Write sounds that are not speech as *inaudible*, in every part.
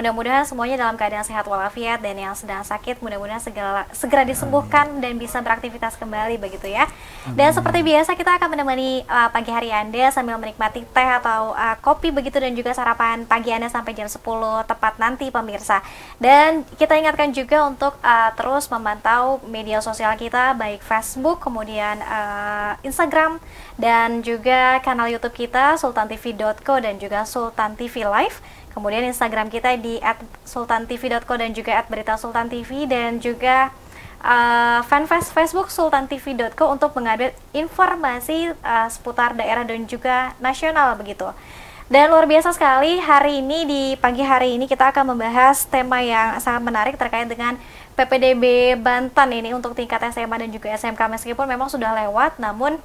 Mudah-mudahan semuanya dalam keadaan sehat walafiat dan yang sedang sakit mudah-mudahan segera segera disembuhkan dan bisa beraktivitas kembali begitu ya. Dan seperti biasa kita akan menemani uh, pagi hari Anda sambil menikmati teh atau uh, kopi begitu dan juga sarapan pagi Anda sampai jam 10 tepat nanti pemirsa. Dan kita ingatkan juga untuk uh, terus memantau media sosial kita baik Facebook kemudian uh, Instagram dan juga kanal YouTube kita sultantv.co dan juga SultanTV Live Kemudian Instagram kita di @sultantv.co dan juga @beritasultantv dan juga uh, fanfest Facebook sultantv.co untuk mengupdate informasi uh, seputar daerah dan juga nasional begitu. Dan luar biasa sekali hari ini di pagi hari ini kita akan membahas tema yang sangat menarik terkait dengan PPDB Banten ini untuk tingkat SMA dan juga SMK meskipun memang sudah lewat namun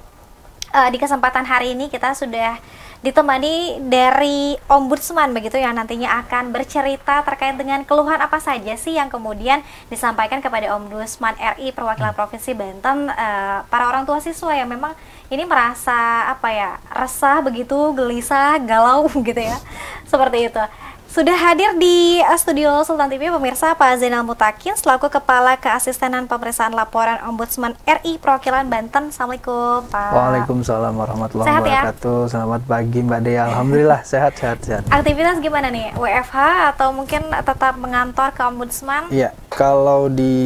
uh, di kesempatan hari ini kita sudah ditemani dari ombudsman begitu yang nantinya akan bercerita terkait dengan keluhan apa saja sih yang kemudian disampaikan kepada ombudsman RI perwakilan hmm. provinsi Banten uh, para orang tua siswa yang memang ini merasa apa ya resah begitu gelisah galau *laughs* gitu ya seperti itu sudah hadir di eh, studio Sultan TV pemirsa Pak Zainal Mutakin selaku Kepala Keasistenan Pemeriksaan Laporan Ombudsman RI Perwakilan Banten. Assalamualaikum Pak. Waalaikumsalam warahmatullahi sehat, ya? wabarakatuh. Ya? Selamat pagi Mbak Dea. Alhamdulillah *laughs* sehat sehat sehat. Aktivitas gimana nih? WFH atau mungkin tetap mengantor ke Ombudsman? Iya. Kalau di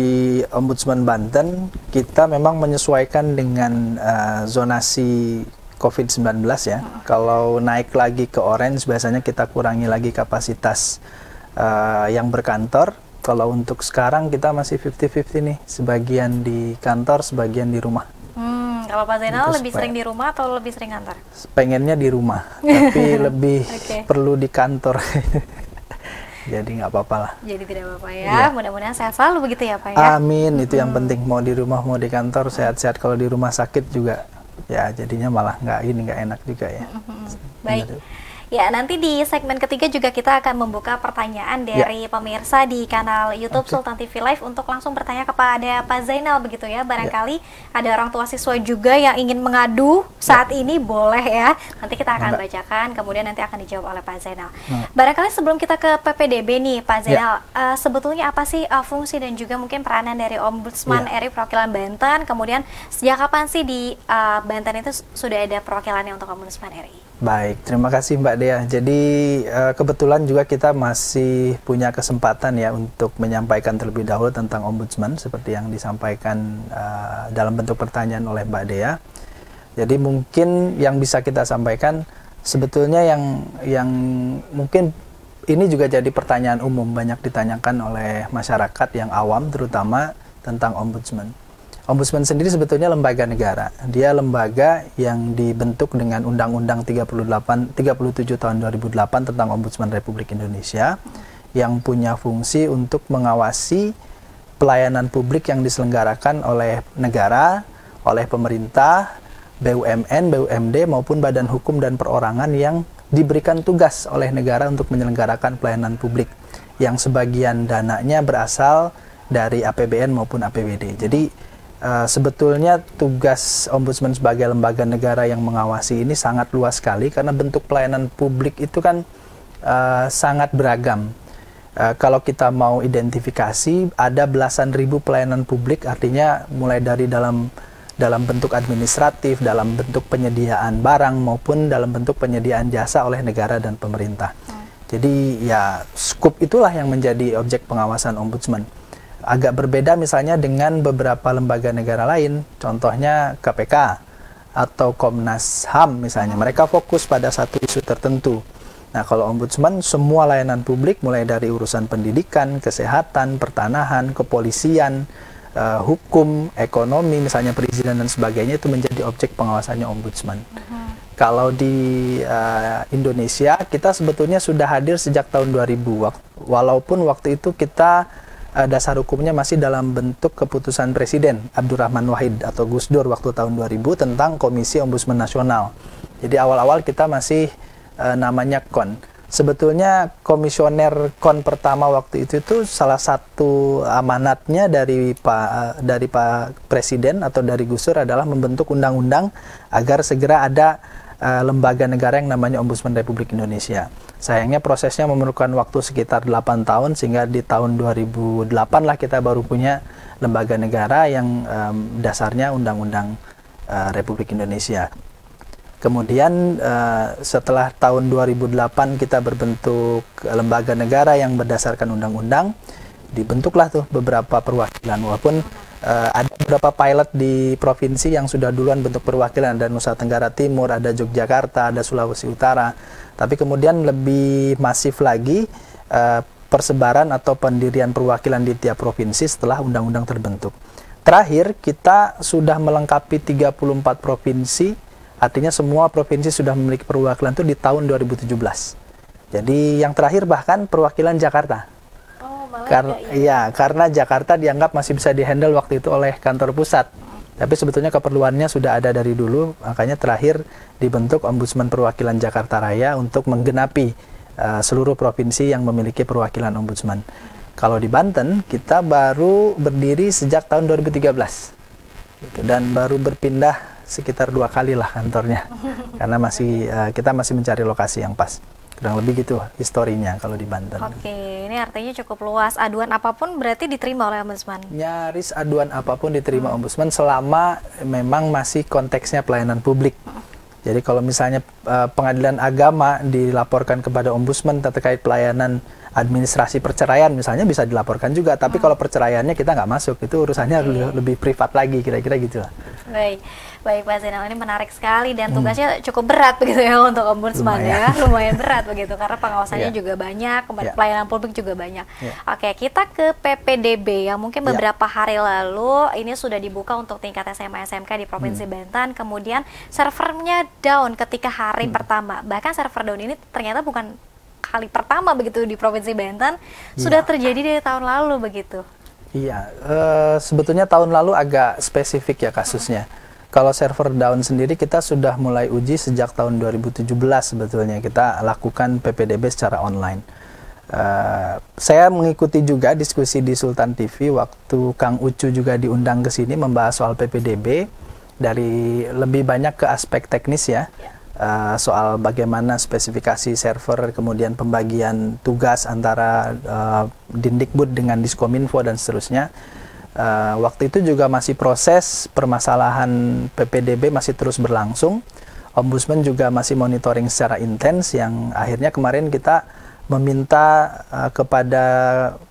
Ombudsman Banten kita memang menyesuaikan dengan uh, zonasi COVID-19 ya. okay. Kalau naik lagi ke orange biasanya kita kurangi lagi kapasitas uh, yang berkantor. Kalau untuk sekarang kita masih 50-50 nih, sebagian di kantor, sebagian di rumah. Hmm, kalau Pak Zainal lebih sering di rumah atau lebih sering kantor? Pengennya di rumah, *laughs* tapi lebih okay. perlu di kantor. *laughs* Jadi nggak apa-apa lah. Jadi tidak apa-apa ya. Iya. Mudah-mudahan sehat selalu begitu ya Pak ya. Amin, itu hmm. yang penting. Mau di rumah mau di kantor sehat-sehat. Kalau di rumah sakit juga ya jadinya malah nggak ini nggak enak juga ya. Mm -hmm. Baik. Benar. Ya, nanti di segmen ketiga juga kita akan membuka pertanyaan ya. dari ya. pemirsa di kanal YouTube okay. Sultan TV Live untuk langsung bertanya kepada Pak Zainal begitu ya. Barangkali ya. ada orang tua siswa juga yang ingin mengadu saat ya. ini boleh ya. Nanti kita akan Mbak. bacakan kemudian nanti akan dijawab oleh Pak Zainal. Hmm. Barangkali sebelum kita ke PPDB nih Pak ya. Zainal, ya. uh, sebetulnya apa sih uh, fungsi dan juga mungkin peranan dari Ombudsman ya. RI Perwakilan Banten? Kemudian sejak kapan sih di uh, Banten itu sudah ada perwakilannya untuk Ombudsman RI? Baik, terima kasih Mbak Dea. Jadi eh, kebetulan juga kita masih punya kesempatan ya untuk menyampaikan terlebih dahulu tentang ombudsman seperti yang disampaikan eh, dalam bentuk pertanyaan oleh Mbak Dea. Jadi mungkin yang bisa kita sampaikan sebetulnya yang yang mungkin ini juga jadi pertanyaan umum banyak ditanyakan oleh masyarakat yang awam terutama tentang ombudsman. Ombudsman sendiri sebetulnya lembaga negara. Dia lembaga yang dibentuk dengan Undang-Undang 38 37 tahun 2008 tentang Ombudsman Republik Indonesia yang punya fungsi untuk mengawasi pelayanan publik yang diselenggarakan oleh negara, oleh pemerintah, BUMN, BUMD maupun badan hukum dan perorangan yang diberikan tugas oleh negara untuk menyelenggarakan pelayanan publik yang sebagian dananya berasal dari APBN maupun APBD. Jadi Eh, sebetulnya tugas ombudsman sebagai lembaga negara yang mengawasi ini sangat luas sekali karena bentuk pelayanan publik itu kan uh, sangat beragam. Uh, kalau kita mau identifikasi, ada belasan ribu pelayanan publik, artinya mulai dari dalam dalam bentuk administratif, dalam bentuk penyediaan barang maupun dalam bentuk penyediaan jasa oleh negara dan pemerintah. Hmm. Jadi ya skup itulah yang menjadi objek pengawasan ombudsman agak berbeda misalnya dengan beberapa lembaga negara lain, contohnya KPK atau Komnas HAM misalnya. Hmm. Mereka fokus pada satu isu tertentu. Nah, kalau ombudsman semua layanan publik mulai dari urusan pendidikan, kesehatan, pertanahan, kepolisian, eh, hukum, ekonomi misalnya perizinan dan sebagainya itu menjadi objek pengawasannya ombudsman. Uh-huh. Kalau di uh, Indonesia kita sebetulnya sudah hadir sejak tahun 2000 walaupun waktu itu kita uh, dasar hukumnya masih dalam bentuk keputusan Presiden Abdurrahman Wahid atau Gus Dur waktu tahun 2000 tentang Komisi Ombudsman Nasional. Jadi awal-awal kita masih uh, namanya KON. Sebetulnya komisioner KON pertama waktu itu itu salah satu amanatnya dari Pak uh, dari Pak Presiden atau dari Gus Dur adalah membentuk undang-undang agar segera ada uh, lembaga negara yang namanya Ombudsman Republik Indonesia. Sayangnya prosesnya memerlukan waktu sekitar 8 tahun sehingga di tahun 2008 lah kita baru punya lembaga negara yang um, dasarnya Undang-Undang uh, Republik Indonesia. Kemudian uh, setelah tahun 2008 kita berbentuk lembaga negara yang berdasarkan undang-undang, dibentuklah tuh beberapa perwakilan walaupun Uh, ada beberapa pilot di provinsi yang sudah duluan bentuk perwakilan ada Nusa Tenggara Timur, ada Yogyakarta, ada Sulawesi Utara. Tapi kemudian lebih masif lagi uh, persebaran atau pendirian perwakilan di tiap provinsi setelah undang-undang terbentuk. Terakhir kita sudah melengkapi 34 provinsi, artinya semua provinsi sudah memiliki perwakilan itu di tahun 2017. Jadi yang terakhir bahkan perwakilan Jakarta karena ya. Iya, karena Jakarta dianggap masih bisa dihandle waktu itu oleh kantor pusat. Tapi sebetulnya keperluannya sudah ada dari dulu, makanya terakhir dibentuk Ombudsman Perwakilan Jakarta Raya untuk menggenapi uh, seluruh provinsi yang memiliki perwakilan ombudsman. Kalau di Banten kita baru berdiri sejak tahun 2013 gitu, dan baru berpindah sekitar dua kali lah kantornya *laughs* karena masih uh, kita masih mencari lokasi yang pas kurang lebih gitu historinya kalau di Banten. Oke, ini artinya cukup luas. Aduan apapun berarti diterima oleh ombudsman. Nyaris aduan apapun diterima hmm. ombudsman selama memang masih konteksnya pelayanan publik. Hmm. Jadi kalau misalnya uh, pengadilan agama dilaporkan kepada ombudsman terkait pelayanan administrasi perceraian misalnya bisa dilaporkan juga tapi hmm. kalau perceraiannya kita nggak masuk itu urusannya okay. lebih privat lagi kira-kira gitu lah. Baik. Baik Pak Zainal ini menarik sekali dan hmm. tugasnya hmm. cukup berat begitu ya untuk ombudsman ya, lumayan *laughs* berat begitu karena pengawasannya yeah. juga banyak, yeah. pelayanan publik juga banyak. Yeah. Oke, kita ke PPDB yang mungkin iya. beberapa yeah. hari lalu ini sudah dibuka untuk tingkat SMA SMK di Provinsi hmm. Banten, kemudian servernya down ketika hari hmm. pertama. Bahkan server down ini ternyata bukan kali pertama begitu di Provinsi Banten ya. sudah terjadi dari tahun lalu begitu. Iya, uh, sebetulnya tahun lalu agak spesifik ya kasusnya. Hmm. Kalau server down sendiri kita sudah mulai uji sejak tahun 2017 sebetulnya kita lakukan PPDB secara online. Uh, saya mengikuti juga diskusi di Sultan TV waktu Kang Ucu juga diundang ke sini membahas soal PPDB dari lebih banyak ke aspek teknis ya. Uh, soal bagaimana spesifikasi server, kemudian pembagian tugas antara uh, Dindikbud dengan Diskominfo dan seterusnya Uh, waktu itu juga masih proses permasalahan PPDB masih terus berlangsung. Ombudsman juga masih monitoring secara intens yang akhirnya kemarin kita meminta uh, kepada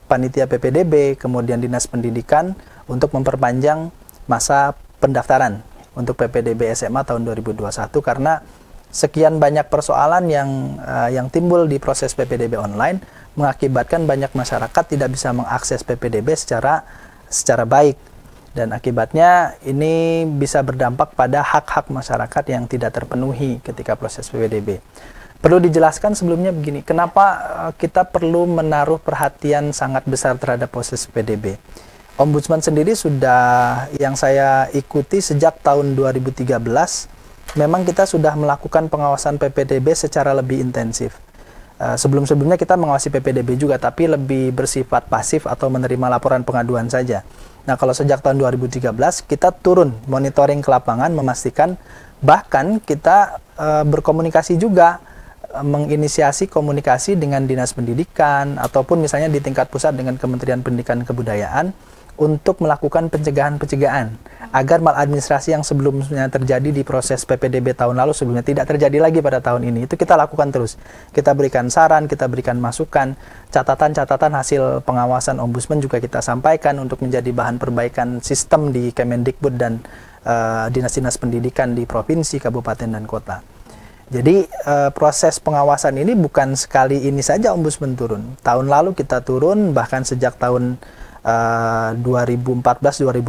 panitia PPDB kemudian Dinas Pendidikan untuk memperpanjang masa pendaftaran untuk PPDB SMA tahun 2021 karena sekian banyak persoalan yang uh, yang timbul di proses PPDB online mengakibatkan banyak masyarakat tidak bisa mengakses PPDB secara secara baik dan akibatnya ini bisa berdampak pada hak-hak masyarakat yang tidak terpenuhi ketika proses PPDB. Perlu dijelaskan sebelumnya begini, kenapa eh, kita perlu menaruh perhatian sangat besar terhadap proses PDB? Ombudsman sendiri sudah yang saya ikuti sejak tahun 2013 memang kita sudah melakukan pengawasan PPDB secara lebih intensif Eh, sebelum-sebelumnya kita mengawasi PPDB juga, tapi lebih bersifat pasif atau menerima laporan pengaduan saja. Nah, kalau sejak tahun 2013 kita turun monitoring ke lapangan memastikan bahkan kita e, berkomunikasi juga e, menginisiasi komunikasi dengan dinas pendidikan ataupun misalnya di tingkat pusat dengan Kementerian Pendidikan Kebudayaan untuk melakukan pencegahan-pencegahan agar maladministrasi yang sebelumnya terjadi di proses PPDB tahun lalu sebelumnya tidak terjadi lagi pada tahun ini. Itu kita lakukan terus. Kita berikan saran, kita berikan masukan, catatan-catatan hasil pengawasan ombudsman juga kita sampaikan untuk menjadi bahan perbaikan sistem di Kemendikbud dan eh, dinas-dinas uh, pendidikan di provinsi, kabupaten dan kota. Jadi e, proses pengawasan ini bukan sekali ini saja ombudsman turun. Tahun lalu kita turun bahkan sejak tahun 2014-2015 uh, eh,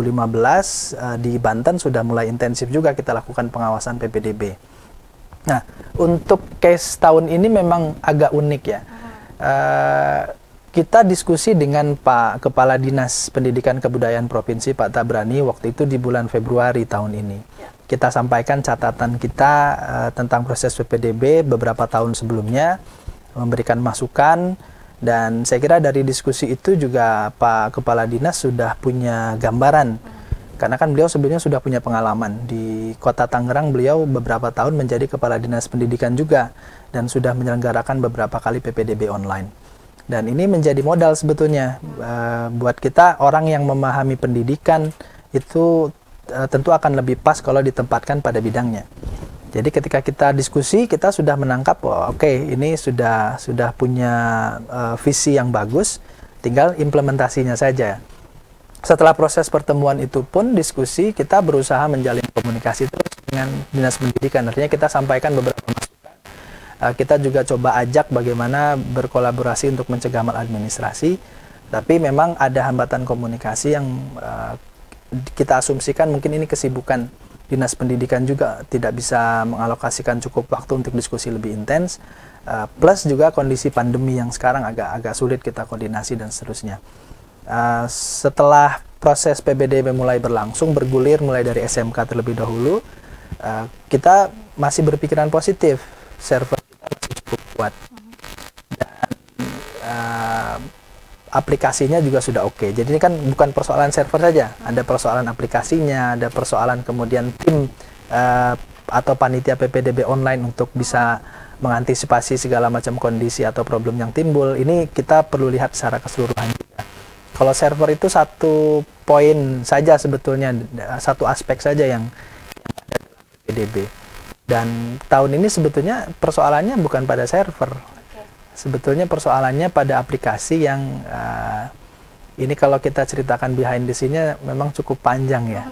eh, di Banten sudah mulai intensif juga kita lakukan pengawasan PPDB. Nah, untuk case tahun ini memang agak unik ya. Uh, kita diskusi dengan Pak Kepala Dinas Pendidikan Kebudayaan Provinsi Pak Tabrani waktu itu di bulan Februari tahun ini. Ya. Kita sampaikan catatan kita uh, tentang proses PPDB beberapa tahun sebelumnya, memberikan masukan dan saya kira dari diskusi itu juga Pak Kepala Dinas sudah punya gambaran. Karena kan beliau sebelumnya sudah punya pengalaman di Kota Tangerang, beliau beberapa tahun menjadi Kepala Dinas Pendidikan juga dan sudah menyelenggarakan beberapa kali PPDB online. Dan ini menjadi modal sebetulnya eh, buat kita orang yang memahami pendidikan itu eh, tentu akan lebih pas kalau ditempatkan pada bidangnya. Jadi ketika kita diskusi kita sudah menangkap oh, oke okay, ini sudah sudah punya uh, visi yang bagus, tinggal implementasinya saja. Setelah proses pertemuan itu pun diskusi kita berusaha menjalin komunikasi terus dengan dinas pendidikan. Artinya kita sampaikan beberapa masukan. Uh, kita juga coba ajak bagaimana berkolaborasi untuk mencegah maladministrasi. Tapi memang ada hambatan komunikasi yang uh, kita asumsikan mungkin ini kesibukan dinas pendidikan juga tidak bisa mengalokasikan cukup waktu untuk diskusi lebih intens uh, plus juga kondisi pandemi yang sekarang agak-agak sulit kita koordinasi dan seterusnya uh, setelah proses PBDB mulai berlangsung bergulir mulai dari SMK terlebih dahulu uh, kita masih berpikiran positif server kita masih cukup kuat dan uh, aplikasinya juga sudah oke. Okay. Jadi ini kan bukan persoalan server saja, ada persoalan aplikasinya, ada persoalan kemudian tim uh, atau panitia PPDB online untuk bisa mengantisipasi segala macam kondisi atau problem yang timbul. Ini kita perlu lihat secara keseluruhan Kalau server itu satu poin saja sebetulnya, satu aspek saja yang ada PPDB. Dan tahun ini sebetulnya persoalannya bukan pada server, sebetulnya persoalannya pada aplikasi yang uh, ini kalau kita ceritakan behind the scene-nya memang cukup panjang ya. Oh,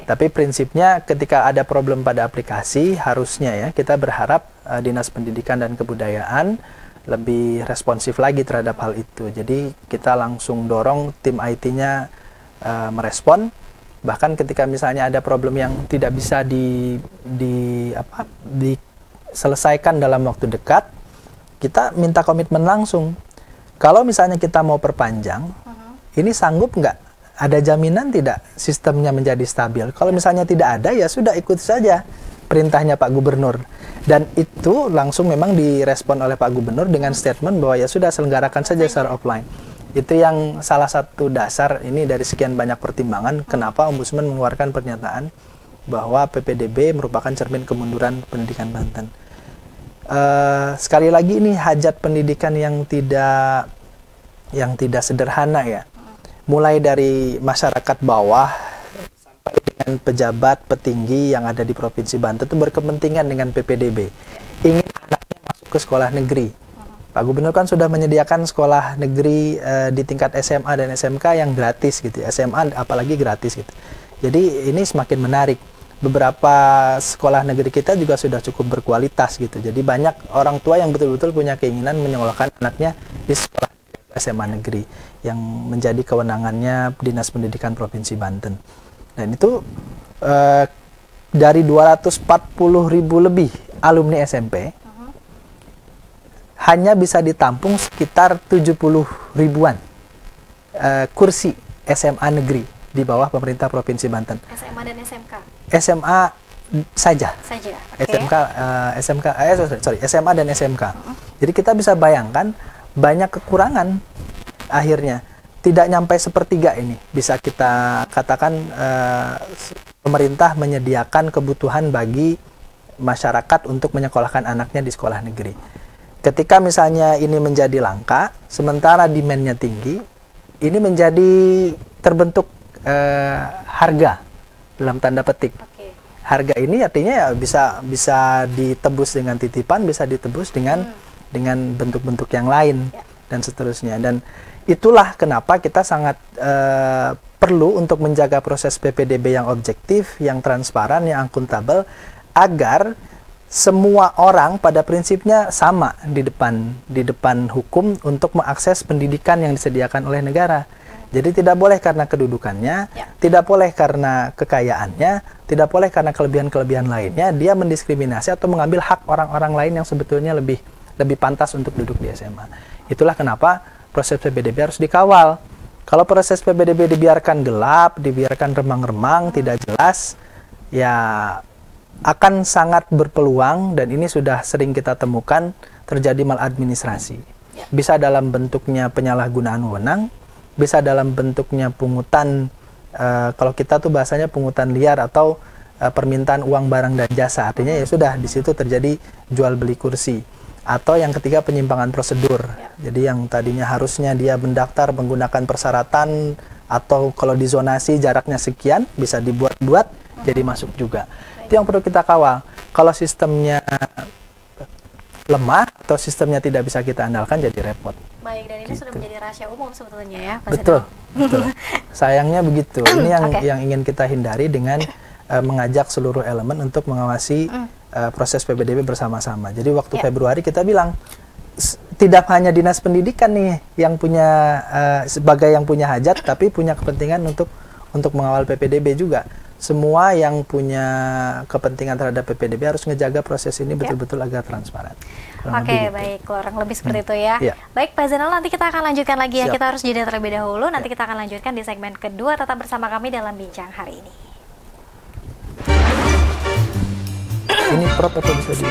Tapi prinsipnya ketika ada problem pada aplikasi harusnya ya kita berharap uh, Dinas Pendidikan dan Kebudayaan lebih responsif lagi terhadap hal itu. Jadi kita langsung dorong tim IT-nya uh, eh, merespon bahkan ketika misalnya ada problem yang tidak bisa di di apa diselesaikan dalam waktu dekat kita minta komitmen langsung. Kalau misalnya kita mau perpanjang, uh-huh. ini sanggup nggak? Ada jaminan tidak sistemnya menjadi stabil? Kalau ya. misalnya tidak ada, ya sudah ikut saja perintahnya Pak Gubernur. Dan itu langsung memang direspon oleh Pak Gubernur dengan statement bahwa ya sudah selenggarakan saja secara offline. Itu yang salah satu dasar ini dari sekian banyak pertimbangan kenapa Ombudsman mengeluarkan pernyataan bahwa PPDB merupakan cermin kemunduran pendidikan Banten. Eh, sekali lagi ini hajat pendidikan yang tidak yang tidak sederhana ya. Mulai dari masyarakat bawah sampai dengan pejabat petinggi yang ada di Provinsi Banten itu berkepentingan dengan PPDB. Ingin anaknya masuk ke sekolah negeri. Pak Gubernur kan sudah menyediakan sekolah negeri e, di tingkat SMA dan SMK yang gratis gitu, SMA ya. apalagi gratis gitu. Jadi ini semakin menarik beberapa sekolah negeri kita juga sudah cukup berkualitas gitu. Jadi banyak orang tua yang betul-betul punya keinginan menyekolahkan anaknya di sekolah SMA negeri yang menjadi kewenangannya Dinas Pendidikan Provinsi Banten. Dan itu eh, dari 240 ribu lebih alumni SMP uh -huh. hanya bisa ditampung sekitar 70 ribuan eh, kursi SMA negeri di bawah pemerintah Provinsi Banten. SMA dan SMK. SMA saja. Saja. Okay. SMK uh, eh, SMK eh sorry, SMA dan SMK. Mm -hmm. Jadi kita bisa bayangkan banyak kekurangan akhirnya. Tidak nyampe sepertiga ini bisa kita katakan uh, pemerintah menyediakan kebutuhan bagi masyarakat untuk menyekolahkan anaknya di sekolah negeri. Ketika misalnya ini menjadi langka, sementara demandnya tinggi, ini menjadi terbentuk uh, harga dalam tanda petik. Okay. Harga ini artinya ya bisa bisa ditebus dengan titipan, bisa ditebus dengan hmm. dengan bentuk-bentuk yang lain yeah. dan seterusnya. Dan itulah kenapa kita sangat uh, perlu untuk menjaga proses PPDB yang objektif, yang transparan, yang akuntabel agar semua orang pada prinsipnya sama di depan di depan hukum untuk mengakses pendidikan yang disediakan oleh negara. Jadi tidak boleh karena kedudukannya, ya. tidak boleh karena kekayaannya, tidak boleh karena kelebihan-kelebihan lainnya dia mendiskriminasi atau mengambil hak orang-orang lain yang sebetulnya lebih lebih pantas untuk duduk di SMA. Itulah kenapa proses PBDB harus dikawal. Kalau proses PBDB dibiarkan gelap, dibiarkan remang-remang, tidak jelas, ya akan sangat berpeluang dan ini sudah sering kita temukan terjadi maladministrasi. Ya. Bisa dalam bentuknya penyalahgunaan wewenang, bisa dalam bentuknya pungutan uh, kalau kita tuh bahasanya pungutan liar atau uh, permintaan uang barang dan jasa artinya ya sudah di situ terjadi jual beli kursi atau yang ketiga penyimpangan prosedur ya. jadi yang tadinya harusnya dia mendaftar menggunakan persyaratan atau kalau di zonasi jaraknya sekian bisa dibuat-buat jadi masuk juga itu yang perlu kita kawal kalau sistemnya lemah atau sistemnya tidak bisa kita andalkan jadi repot. Baik, dan ini gitu. sudah menjadi rahasia umum sebetulnya ya, Pak Betul. betul. *laughs* Sayangnya begitu. Ini yang okay. yang ingin kita hindari dengan uh, *laughs* mengajak seluruh elemen untuk mengawasi uh, proses PBDB bersama-sama. Jadi waktu yeah. Februari kita bilang tidak hanya dinas pendidikan nih yang punya uh, sebagai yang punya hajat tapi punya kepentingan untuk untuk mengawal PPDB juga semua yang punya kepentingan terhadap PPDB harus ngejaga proses ini ya. betul-betul ya. agar transparan. Oke, okay, gitu. baik. Kurang lebih hmm. seperti hmm. itu ya. ya. Baik, Pak Zainal, nanti kita akan lanjutkan lagi ya. Siap. ya. Kita harus jeda terlebih dahulu. Nanti ya. kita akan lanjutkan di segmen kedua. Tetap bersama kami dalam Bincang hari ini. Ini prop atau bisa di...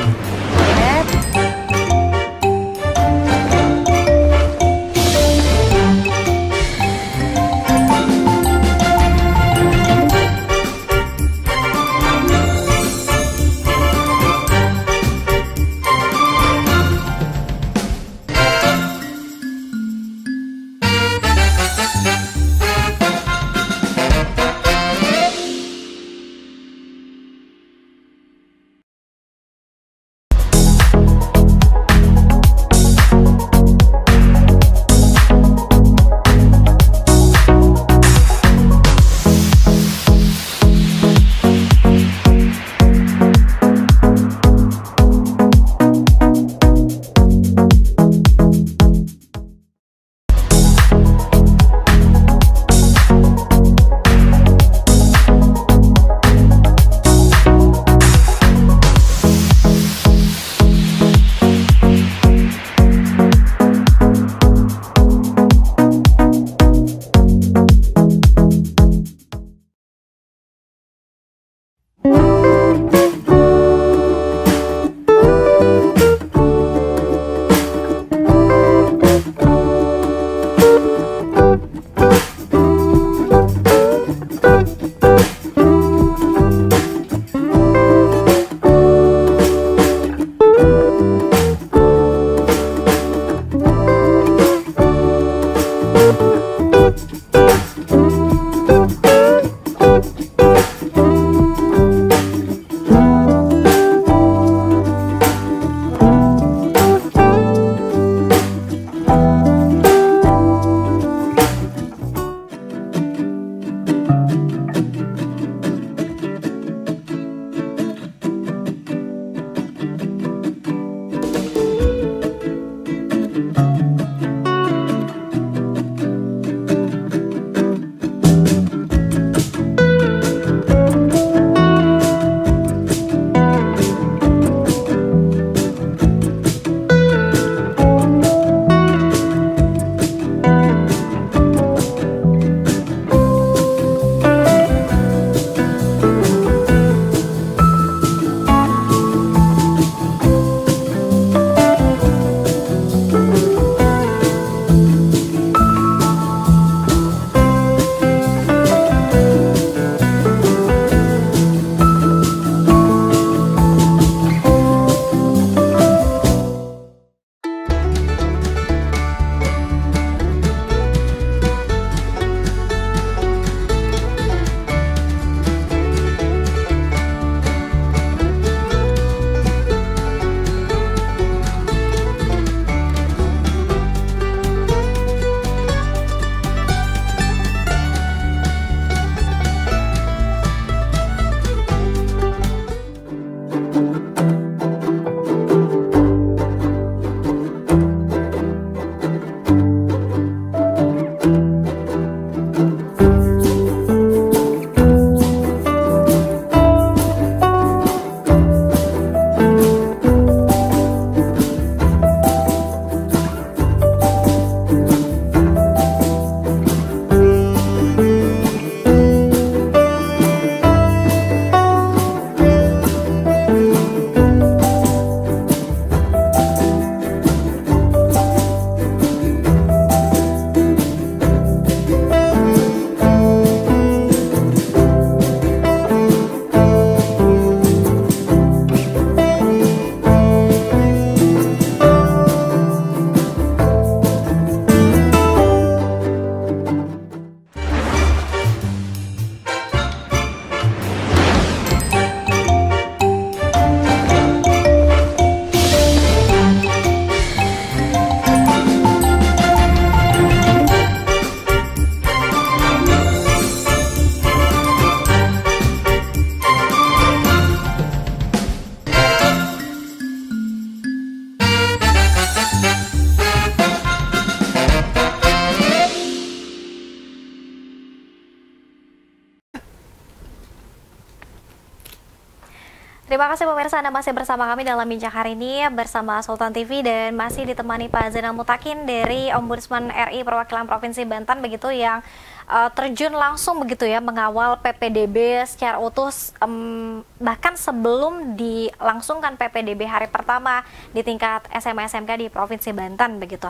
kasih pemirsa Anda masih bersama kami dalam Bincang hari ini bersama Sultan TV dan masih ditemani Pak Zainal Mutakin dari Ombudsman RI Perwakilan Provinsi Banten begitu yang uh, terjun langsung begitu ya mengawal PPDB secara utuh um, bahkan sebelum dilangsungkan PPDB hari pertama di tingkat SMA SMK di Provinsi Banten begitu.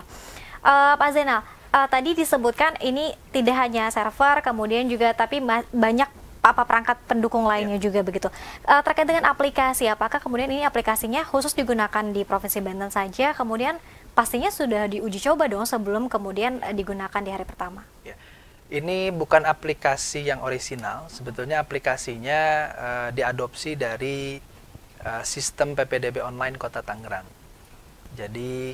Uh, Pak Zainal, uh, tadi disebutkan ini tidak hanya server kemudian juga tapi banyak apa perangkat pendukung iya. lainnya ya. juga begitu. Uh, terkait dengan aplikasi, apakah kemudian ini aplikasinya khusus digunakan di Provinsi Banten saja, kemudian pastinya sudah diuji coba dong sebelum kemudian eh, digunakan di hari pertama. Ya. Ini bukan aplikasi yang orisinal, sebetulnya aplikasinya uh, diadopsi dari uh, sistem PPDB online Kota Tangerang. Jadi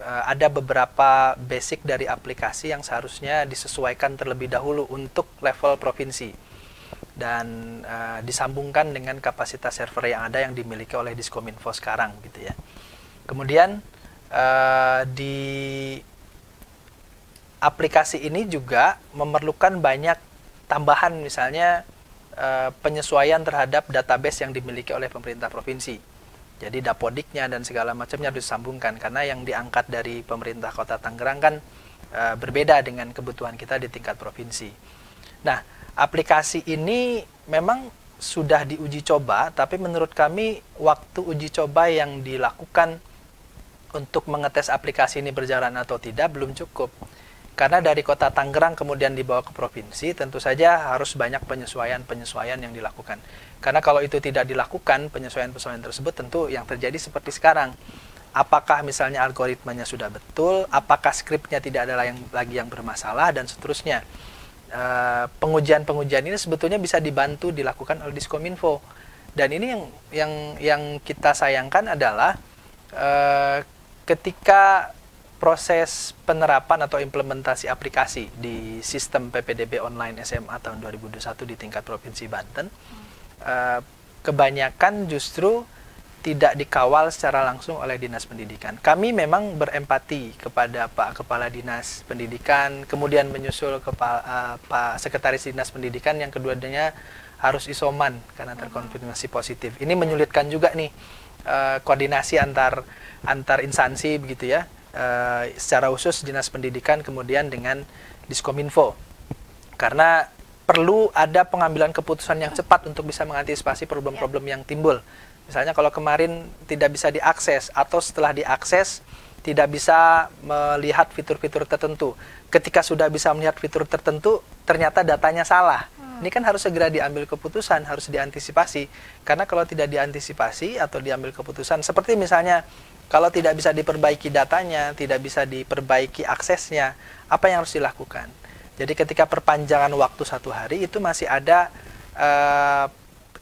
uh, ada beberapa basic dari aplikasi yang seharusnya disesuaikan terlebih dahulu untuk level provinsi dan uh, disambungkan dengan kapasitas server yang ada yang dimiliki oleh Diskominfo sekarang gitu ya. Kemudian uh, di aplikasi ini juga memerlukan banyak tambahan misalnya uh, penyesuaian terhadap database yang dimiliki oleh pemerintah provinsi. Jadi dapodiknya dan segala macamnya harus disambungkan karena yang diangkat dari pemerintah kota Tangerang kan uh, berbeda dengan kebutuhan kita di tingkat provinsi. Nah, aplikasi ini memang sudah diuji coba, tapi menurut kami waktu uji coba yang dilakukan untuk mengetes aplikasi ini berjalan atau tidak belum cukup. Karena dari kota Tangerang kemudian dibawa ke provinsi, tentu saja harus banyak penyesuaian-penyesuaian yang dilakukan. Karena kalau itu tidak dilakukan, penyesuaian-penyesuaian tersebut tentu yang terjadi seperti sekarang. Apakah misalnya algoritmanya sudah betul, apakah skripnya tidak ada yang, lagi yang bermasalah, dan seterusnya. Eh, pengujian-pengujian ini sebetulnya bisa dibantu dilakukan oleh Diskominfo. Dan ini yang yang yang kita sayangkan adalah uh, ketika proses penerapan atau implementasi aplikasi di sistem PPDB online SMA tahun 2021 di tingkat provinsi Banten uh, kebanyakan justru tidak dikawal secara langsung oleh dinas pendidikan. Kami memang berempati kepada Pak Kepala Dinas Pendidikan, kemudian menyusul kepala uh, eh, Pak Sekretaris Dinas Pendidikan yang keduanya harus isoman karena terkonfirmasi positif. Ini menyulitkan juga nih uh, koordinasi antar antar instansi begitu ya. Uh, secara khusus Dinas Pendidikan kemudian dengan Diskominfo. Karena perlu ada pengambilan keputusan yang cepat untuk bisa mengantisipasi problem-problem yang timbul Misalnya kalau kemarin tidak bisa diakses atau setelah diakses tidak bisa melihat fitur-fitur tertentu. Ketika sudah bisa melihat fitur tertentu, ternyata datanya salah. Hmm. Ini kan harus segera diambil keputusan, harus diantisipasi. Karena kalau tidak diantisipasi atau diambil keputusan, seperti misalnya kalau tidak bisa diperbaiki datanya, tidak bisa diperbaiki aksesnya, apa yang harus dilakukan? Jadi ketika perpanjangan waktu satu hari itu masih ada uh,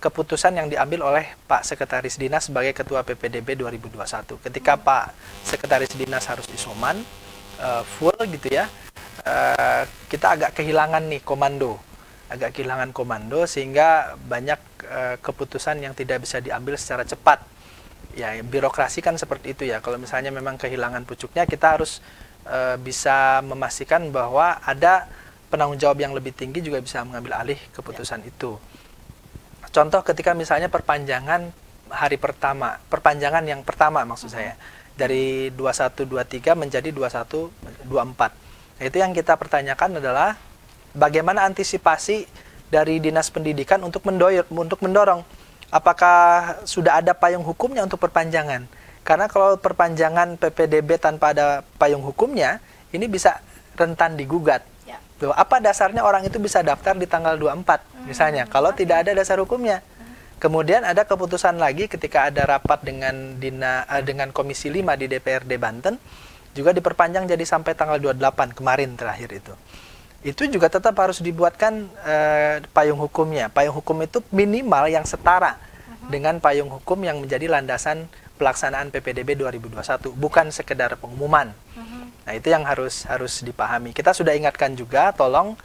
keputusan yang diambil oleh Pak Sekretaris Dinas sebagai Ketua PPDB 2021. Ketika hmm. Pak Sekretaris Dinas harus isoman uh, eh, full gitu ya, uh, kita agak kehilangan nih komando, agak kehilangan komando sehingga banyak uh, keputusan yang tidak bisa diambil secara cepat. Ya birokrasi kan seperti itu ya. Kalau misalnya memang kehilangan pucuknya, kita harus uh, bisa memastikan bahwa ada penanggung jawab yang lebih tinggi juga bisa mengambil alih keputusan ya. itu. Contoh ketika misalnya perpanjangan hari pertama, perpanjangan yang pertama maksud mm -hmm. saya dari 2123 menjadi 2124. Nah, itu yang kita pertanyakan adalah bagaimana antisipasi dari Dinas Pendidikan untuk untuk mendorong apakah sudah ada payung hukumnya untuk perpanjangan? Karena kalau perpanjangan PPDB tanpa ada payung hukumnya, ini bisa rentan digugat Tuh, gitu. apa dasarnya orang itu bisa daftar di tanggal 24 hmm, misalnya hmm. kalau tidak ya. ada dasar hukumnya. Kemudian ada keputusan lagi ketika ada rapat dengan Dina eh, dengan Komisi 5 di DPRD Banten juga diperpanjang jadi sampai tanggal 28 kemarin terakhir itu. Itu juga tetap harus dibuatkan eh, payung hukumnya. Payung hukum itu minimal yang setara hmm. dengan payung hukum yang menjadi landasan pelaksanaan PPDB 2021, bukan sekedar pengumuman. Mm-hmm. Nah, itu yang harus harus dipahami. Kita sudah ingatkan juga tolong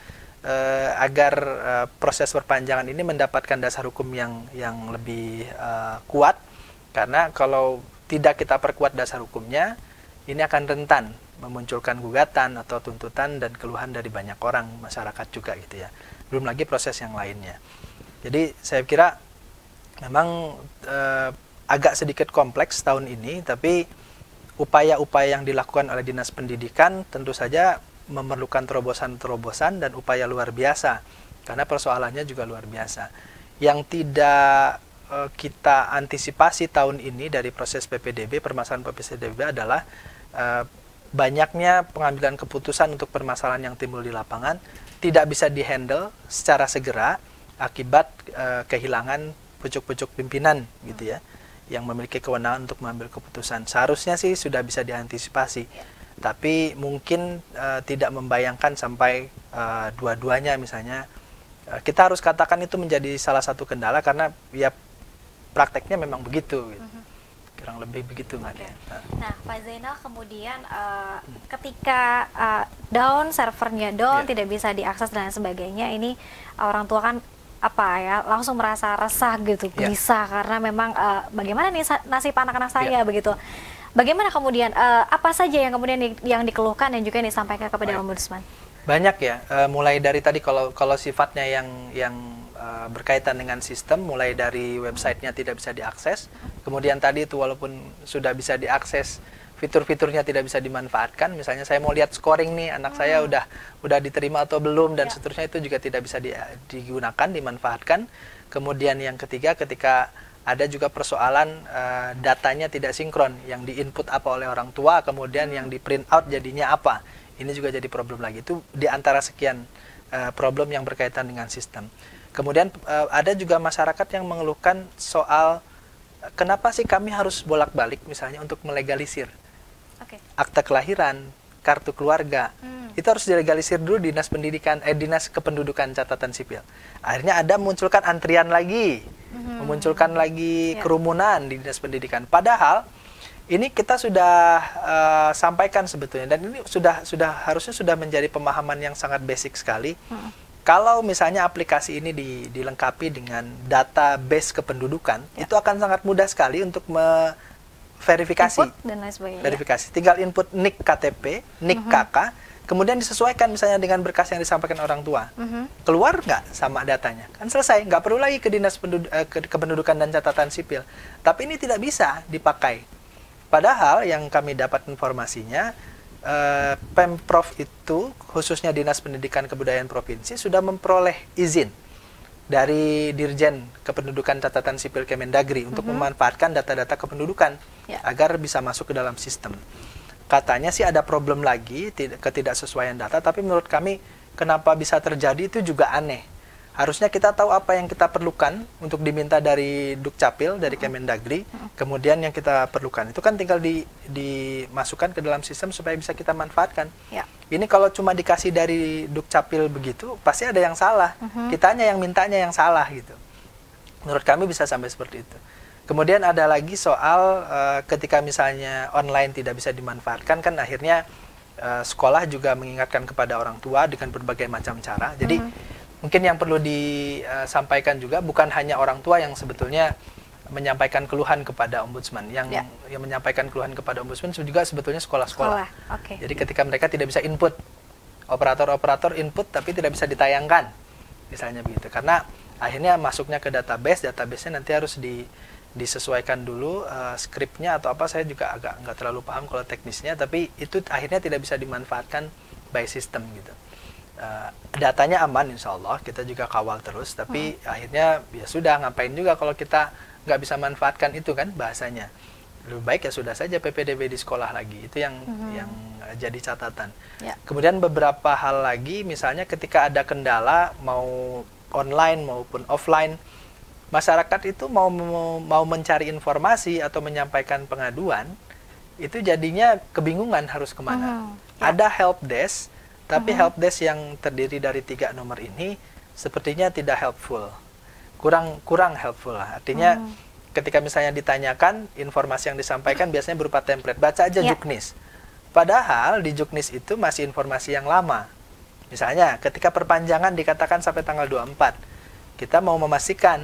eh, agar eh, proses perpanjangan ini mendapatkan dasar hukum yang yang lebih eh, kuat karena kalau tidak kita perkuat dasar hukumnya, ini akan rentan memunculkan gugatan atau tuntutan dan keluhan dari banyak orang masyarakat juga gitu ya. Belum lagi proses yang lainnya. Jadi saya kira memang eh, agak sedikit kompleks tahun ini, tapi upaya-upaya yang dilakukan oleh Dinas Pendidikan tentu saja memerlukan terobosan-terobosan dan upaya luar biasa karena persoalannya juga luar biasa. Yang tidak eh, kita antisipasi tahun ini dari proses PPDB, permasalahan PPDB adalah eh, banyaknya pengambilan keputusan untuk permasalahan yang timbul di lapangan tidak bisa dihandle secara segera akibat eh, kehilangan pucuk-pucuk pimpinan gitu ya yang memiliki kewenangan untuk mengambil keputusan. Seharusnya sih sudah bisa diantisipasi, tapi mungkin uh, tidak membayangkan sampai uh, dua-duanya misalnya. Eh, kita harus katakan itu menjadi salah satu kendala karena ya prakteknya memang begitu. Uh gitu. mm-hmm. -huh. Kurang lebih begitu, okay. Nah. nah, Pak Zainal kemudian uh, hmm. ketika uh, down servernya down, yeah. tidak bisa diakses dan sebagainya, ini orang tua kan apa ya langsung merasa resah gitu ya. gelisah yeah. karena memang uh, bagaimana nih nasib anak-anak ya. saya yeah. begitu bagaimana kemudian uh, apa saja yang kemudian yang dikeluhkan dan juga yang disampaikan kepada right. ombudsman banyak ya uh, mulai dari tadi kalau kalau sifatnya yang yang uh, berkaitan dengan sistem mulai dari websitenya tidak bisa diakses kemudian tadi itu walaupun sudah bisa diakses fitur-fiturnya tidak bisa dimanfaatkan misalnya saya mau lihat scoring nih anak hmm. saya udah udah diterima atau belum dan ya. seterusnya itu juga tidak bisa di, digunakan dimanfaatkan kemudian yang ketiga ketika ada juga persoalan uh, datanya tidak sinkron yang diinput apa oleh orang tua kemudian yang hmm. di print out jadinya apa ini juga jadi problem lagi itu di antara sekian uh, problem yang berkaitan dengan sistem kemudian uh, ada juga masyarakat yang mengeluhkan soal kenapa sih kami harus bolak-balik misalnya untuk melegalisir okay. akta kelahiran, kartu keluarga. Hmm. Itu harus dilegalisir dulu dinas pendidikan eh dinas kependudukan catatan sipil. Akhirnya ada munculkan antrian lagi, hmm. memunculkan lagi yeah. kerumunan di dinas pendidikan. Padahal ini kita sudah uh, sampaikan sebetulnya dan ini sudah sudah harusnya sudah menjadi pemahaman yang sangat basic sekali. Hmm. Kalau misalnya aplikasi ini di, dilengkapi dengan database kependudukan, ya. itu akan sangat mudah sekali untuk me, verifikasi input dan lain sebagainya. Verifikasi. Tinggal input nik KTP, nik mm -hmm. KK, kemudian disesuaikan misalnya dengan berkas yang disampaikan orang tua. Mm -hmm. Keluar nggak sama datanya? Kan selesai, nggak perlu lagi ke dinas eh, kependudukan dan catatan sipil. Tapi ini tidak bisa dipakai. Padahal yang kami dapat informasinya eh, Pemprov itu khususnya Dinas Pendidikan Kebudayaan Provinsi sudah memperoleh izin dari Dirjen Kependudukan Catatan Sipil Kemendagri untuk mm -hmm. memanfaatkan data-data kependudukan yeah. agar bisa masuk ke dalam sistem. Katanya sih ada problem lagi ketidaksesuaian data, tapi menurut kami kenapa bisa terjadi itu juga aneh. Harusnya kita tahu apa yang kita perlukan untuk diminta dari Dukcapil, dari mhm. Kemendagri. Mhm. Kemudian yang kita perlukan itu kan tinggal di, dimasukkan ke dalam sistem supaya bisa kita manfaatkan. Ya ini kalau cuma dikasih dari dukcapil begitu pasti ada yang salah mm-hmm. kitanya yang mintanya yang salah gitu menurut kami bisa sampai seperti itu kemudian ada lagi soal uh, ketika misalnya online tidak bisa dimanfaatkan kan akhirnya uh, sekolah juga mengingatkan kepada orang tua dengan berbagai macam cara jadi mm-hmm. mungkin yang perlu disampaikan eh, juga bukan hanya orang tua yang sebetulnya menyampaikan keluhan kepada ombudsman yang ya. yang menyampaikan keluhan kepada ombudsman juga sebetulnya sekolah-sekolah. Okay. Jadi ketika mereka tidak bisa input operator-operator input tapi tidak bisa ditayangkan misalnya begitu karena akhirnya masuknya ke database databasenya nanti harus di disesuaikan dulu uh, eh, skripnya atau apa saya juga agak nggak terlalu paham kalau teknisnya tapi itu akhirnya tidak bisa dimanfaatkan by system gitu uh, datanya aman insyaallah kita juga kawal terus tapi hmm. akhirnya ya sudah ngapain juga kalau kita nggak bisa manfaatkan itu kan bahasanya lebih baik ya sudah saja PPDB di sekolah lagi itu yang mm-hmm. yang eh, jadi catatan yeah. kemudian beberapa hal lagi misalnya ketika ada kendala mau online maupun offline masyarakat itu mau mau mencari informasi atau menyampaikan pengaduan itu jadinya kebingungan harus kemana mm-hmm. yeah. ada help desk tapi mm-hmm. help desk yang terdiri dari tiga nomor ini sepertinya tidak helpful kurang kurang helpful lah. Artinya hmm. ketika misalnya ditanyakan informasi yang disampaikan biasanya berupa template. Baca aja yeah. juknis. Padahal di juknis itu masih informasi yang lama. Misalnya ketika perpanjangan dikatakan sampai tanggal 24. Kita mau memastikan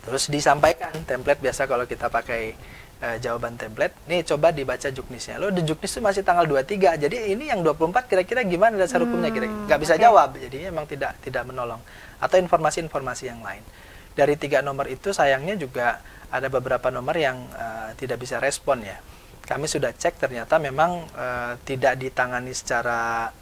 terus disampaikan template biasa kalau kita pakai e, jawaban template. Nih coba dibaca juknisnya. Lo di juknis itu masih tanggal 23. Jadi ini yang 24 kira-kira gimana dasar hukumnya kira-kira? Hmm, bisa okay. jawab. Jadi memang tidak tidak menolong atau informasi-informasi yang lain. Dari tiga nomor itu sayangnya juga ada beberapa nomor yang uh, tidak bisa respon ya. Kami sudah cek ternyata memang uh, tidak ditangani secara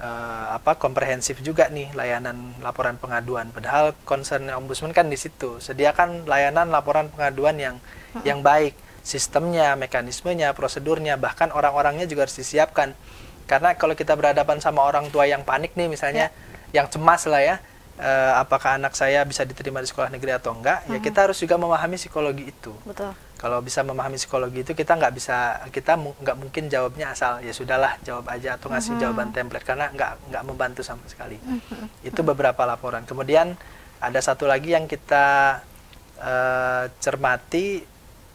uh, apa komprehensif juga nih layanan laporan pengaduan. Padahal concern ombudsman kan di situ sediakan layanan laporan pengaduan yang yang baik, sistemnya, mekanismenya, prosedurnya, bahkan orang-orangnya juga harus disiapkan. Karena kalau kita berhadapan sama orang tua yang panik nih misalnya, ya. yang cemas lah ya, uh, apakah anak saya bisa diterima di sekolah negeri atau enggak, hmm ya kita harus juga memahami psikologi itu. Betul. Kalau bisa memahami psikologi itu kita nggak bisa kita nggak mungkin jawabnya asal ya sudahlah jawab aja atau ngasih hmm jawaban template karena nggak nggak membantu sama sekali. hmm Itu beberapa laporan. Kemudian ada satu lagi yang kita uh, cermati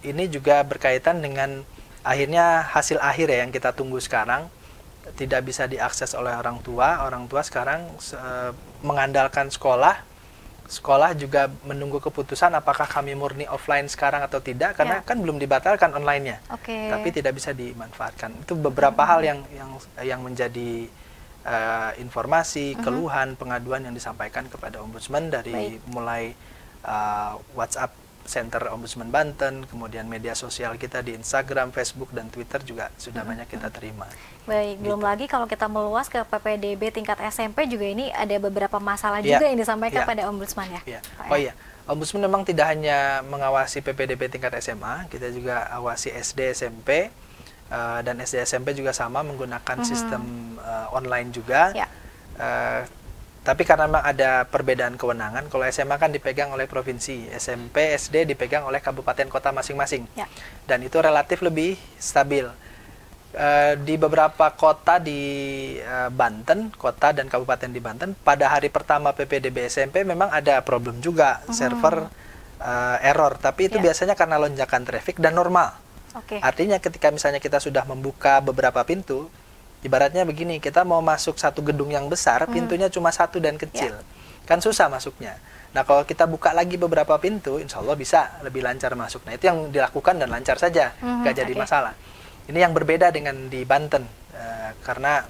ini juga berkaitan dengan akhirnya hasil akhir ya yang kita tunggu sekarang tidak bisa diakses oleh orang tua orang tua sekarang uh, mengandalkan sekolah sekolah juga menunggu keputusan apakah kami murni offline sekarang atau tidak karena ya. kan belum dibatalkan onlinenya okay. tapi tidak bisa dimanfaatkan itu beberapa hmm. hal yang yang yang menjadi uh, informasi hmm. keluhan pengaduan yang disampaikan kepada ombudsman dari Baik. mulai uh, WhatsApp Center Ombudsman Banten, kemudian media sosial kita di Instagram, Facebook, dan Twitter juga sudah hmm. banyak kita terima. Baik, gitu. belum lagi kalau kita meluas ke PPDB tingkat SMP juga ini ada beberapa masalah yeah. juga yang disampaikan yeah. pada Ombudsman ya? Yeah. Iya. Oh iya, Ombudsman memang tidak hanya mengawasi PPDB tingkat SMA, kita juga awasi SD, SMP, uh, eh, dan SD SMP juga sama menggunakan mm -hmm. sistem uh, online juga. Yeah. Iya. Uh, tapi karena memang ada perbedaan kewenangan, kalau SMA kan dipegang oleh provinsi, SMP, SD dipegang oleh kabupaten kota masing-masing. Ya. Dan itu relatif lebih stabil. e, di beberapa kota di e, Banten, kota dan kabupaten di Banten, pada hari pertama PPDB SMP memang ada problem juga -hmm. server e, error, tapi itu ya. biasanya karena lonjakan traffic dan normal. Okay. Artinya ketika misalnya kita sudah membuka beberapa pintu, Ibaratnya begini, kita mau masuk satu gedung yang besar, hmm. pintunya cuma satu dan ya. kecil. Ya. Kan susah masuknya. Nah, kalau kita buka lagi beberapa pintu, insya Allah bisa lebih lancar masuk. Nah, itu yang dilakukan dan lancar saja, hmm, gak jadi okay. masalah. Ini yang berbeda dengan di Banten, uh, karena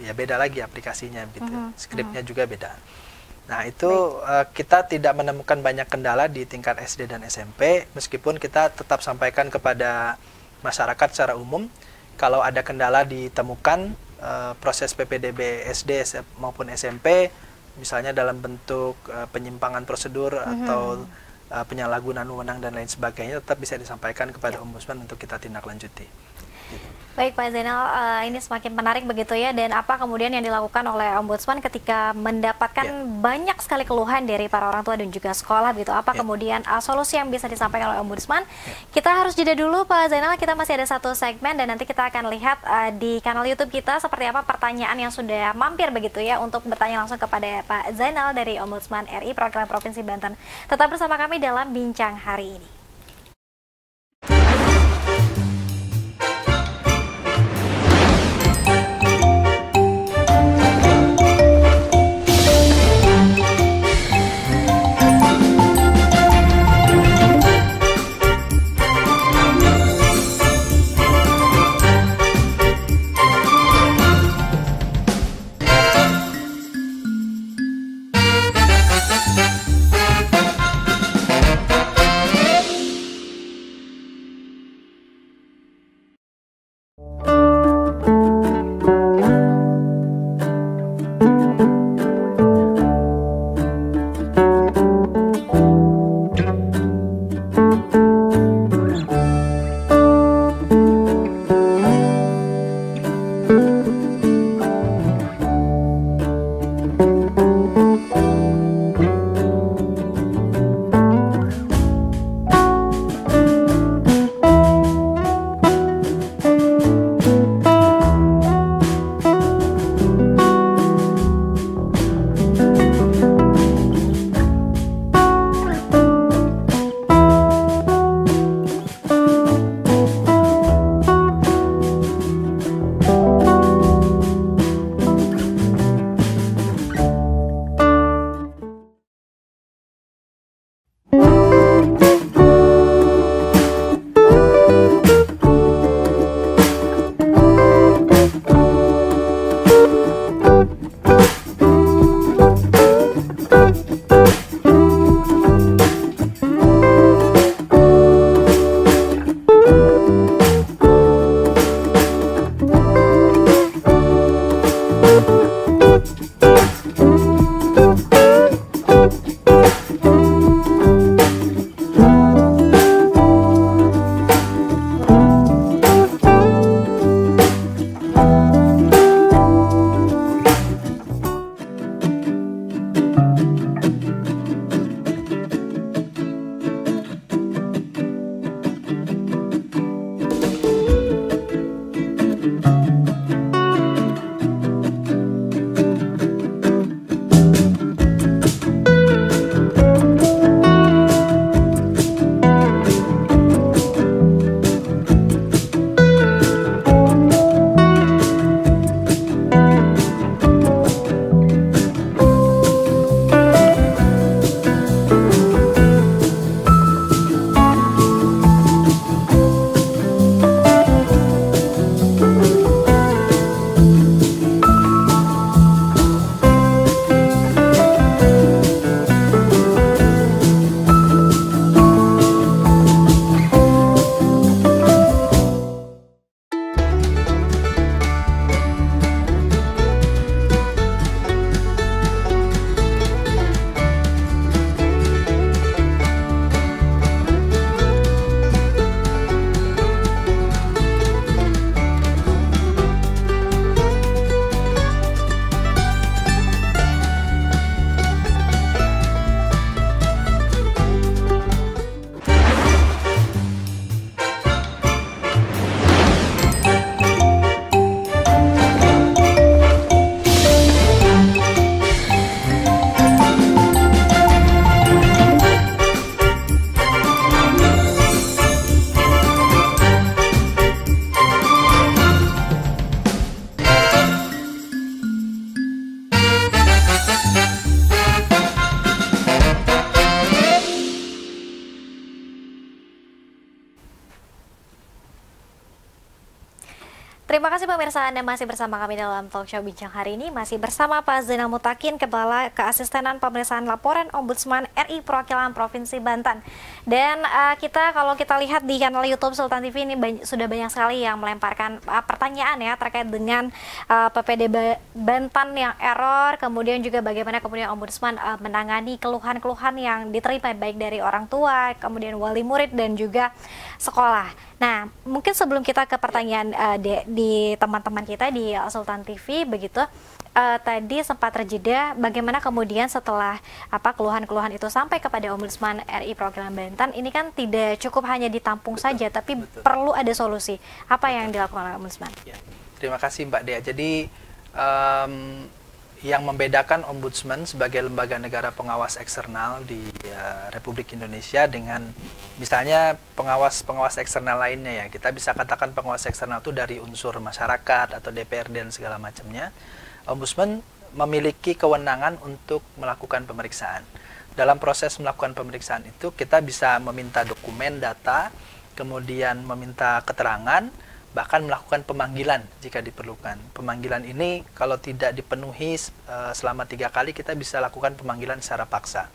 ya beda lagi aplikasinya gitu, hmm, hmm skripnya hmm. juga beda. Nah, itu uh, kita tidak menemukan banyak kendala di tingkat SD dan SMP, meskipun kita tetap sampaikan kepada masyarakat secara umum kalau ada kendala ditemukan uh, proses PPDB SD maupun SMP misalnya dalam bentuk uh, penyimpangan prosedur mm -hmm. atau uh, penyalahgunaan wewenang dan lain sebagainya tetap bisa disampaikan kepada ombudsman untuk kita tindak lanjuti. Gitu. Baik Pak Zainal, uh, ini semakin menarik begitu ya dan apa kemudian yang dilakukan oleh Ombudsman ketika mendapatkan yeah. banyak sekali keluhan dari para orang tua dan juga sekolah gitu? Apa yeah. kemudian uh, solusi yang bisa disampaikan oleh Ombudsman? Yeah. Kita harus jeda dulu Pak Zainal, kita masih ada satu segmen dan nanti kita akan lihat uh, di kanal YouTube kita seperti apa pertanyaan yang sudah mampir begitu ya untuk bertanya langsung kepada Pak Zainal dari Ombudsman RI Program Provinsi Banten. Tetap bersama kami dalam bincang hari ini. pemirsa Anda masih bersama kami dalam talk show bincang hari ini masih bersama Pak Zainal Mutakin Kepala Keasistenan Pemeriksaan Laporan Ombudsman RI Perwakilan Provinsi Banten Dan uh, kita kalau kita lihat di channel YouTube Sultan TV ini banyak, sudah banyak sekali yang melemparkan uh, pertanyaan ya terkait dengan uh, eh, PPD yang error, kemudian juga bagaimana kemudian Ombudsman uh, menangani keluhan-keluhan yang diterima baik dari orang tua, kemudian wali murid dan juga sekolah. Nah, mungkin sebelum kita ke pertanyaan uh, iya. eh, di, di teman-teman kita di Sultan TV begitu, uh, tadi sempat terjeda bagaimana kemudian setelah apa keluhan-keluhan itu sampai kepada Ombudsman RI Program Banten ini kan tidak cukup hanya ditampung betul, saja tapi betul. perlu ada solusi. Apa betul. yang dilakukan oleh Ombudsman? Ya. Terima kasih Mbak Dea. Jadi um, yang membedakan ombudsman sebagai lembaga negara pengawas eksternal di uh, Republik Indonesia dengan misalnya pengawas-pengawas eksternal lainnya ya. Kita bisa katakan pengawas eksternal itu dari unsur masyarakat atau DPR dan segala macamnya. Ombudsman memiliki kewenangan untuk melakukan pemeriksaan. Dalam proses melakukan pemeriksaan itu kita bisa meminta dokumen, data, kemudian meminta keterangan, bahkan melakukan pemanggilan jika diperlukan. Pemanggilan ini kalau tidak dipenuhi eh, selama tiga kali kita bisa lakukan pemanggilan secara paksa.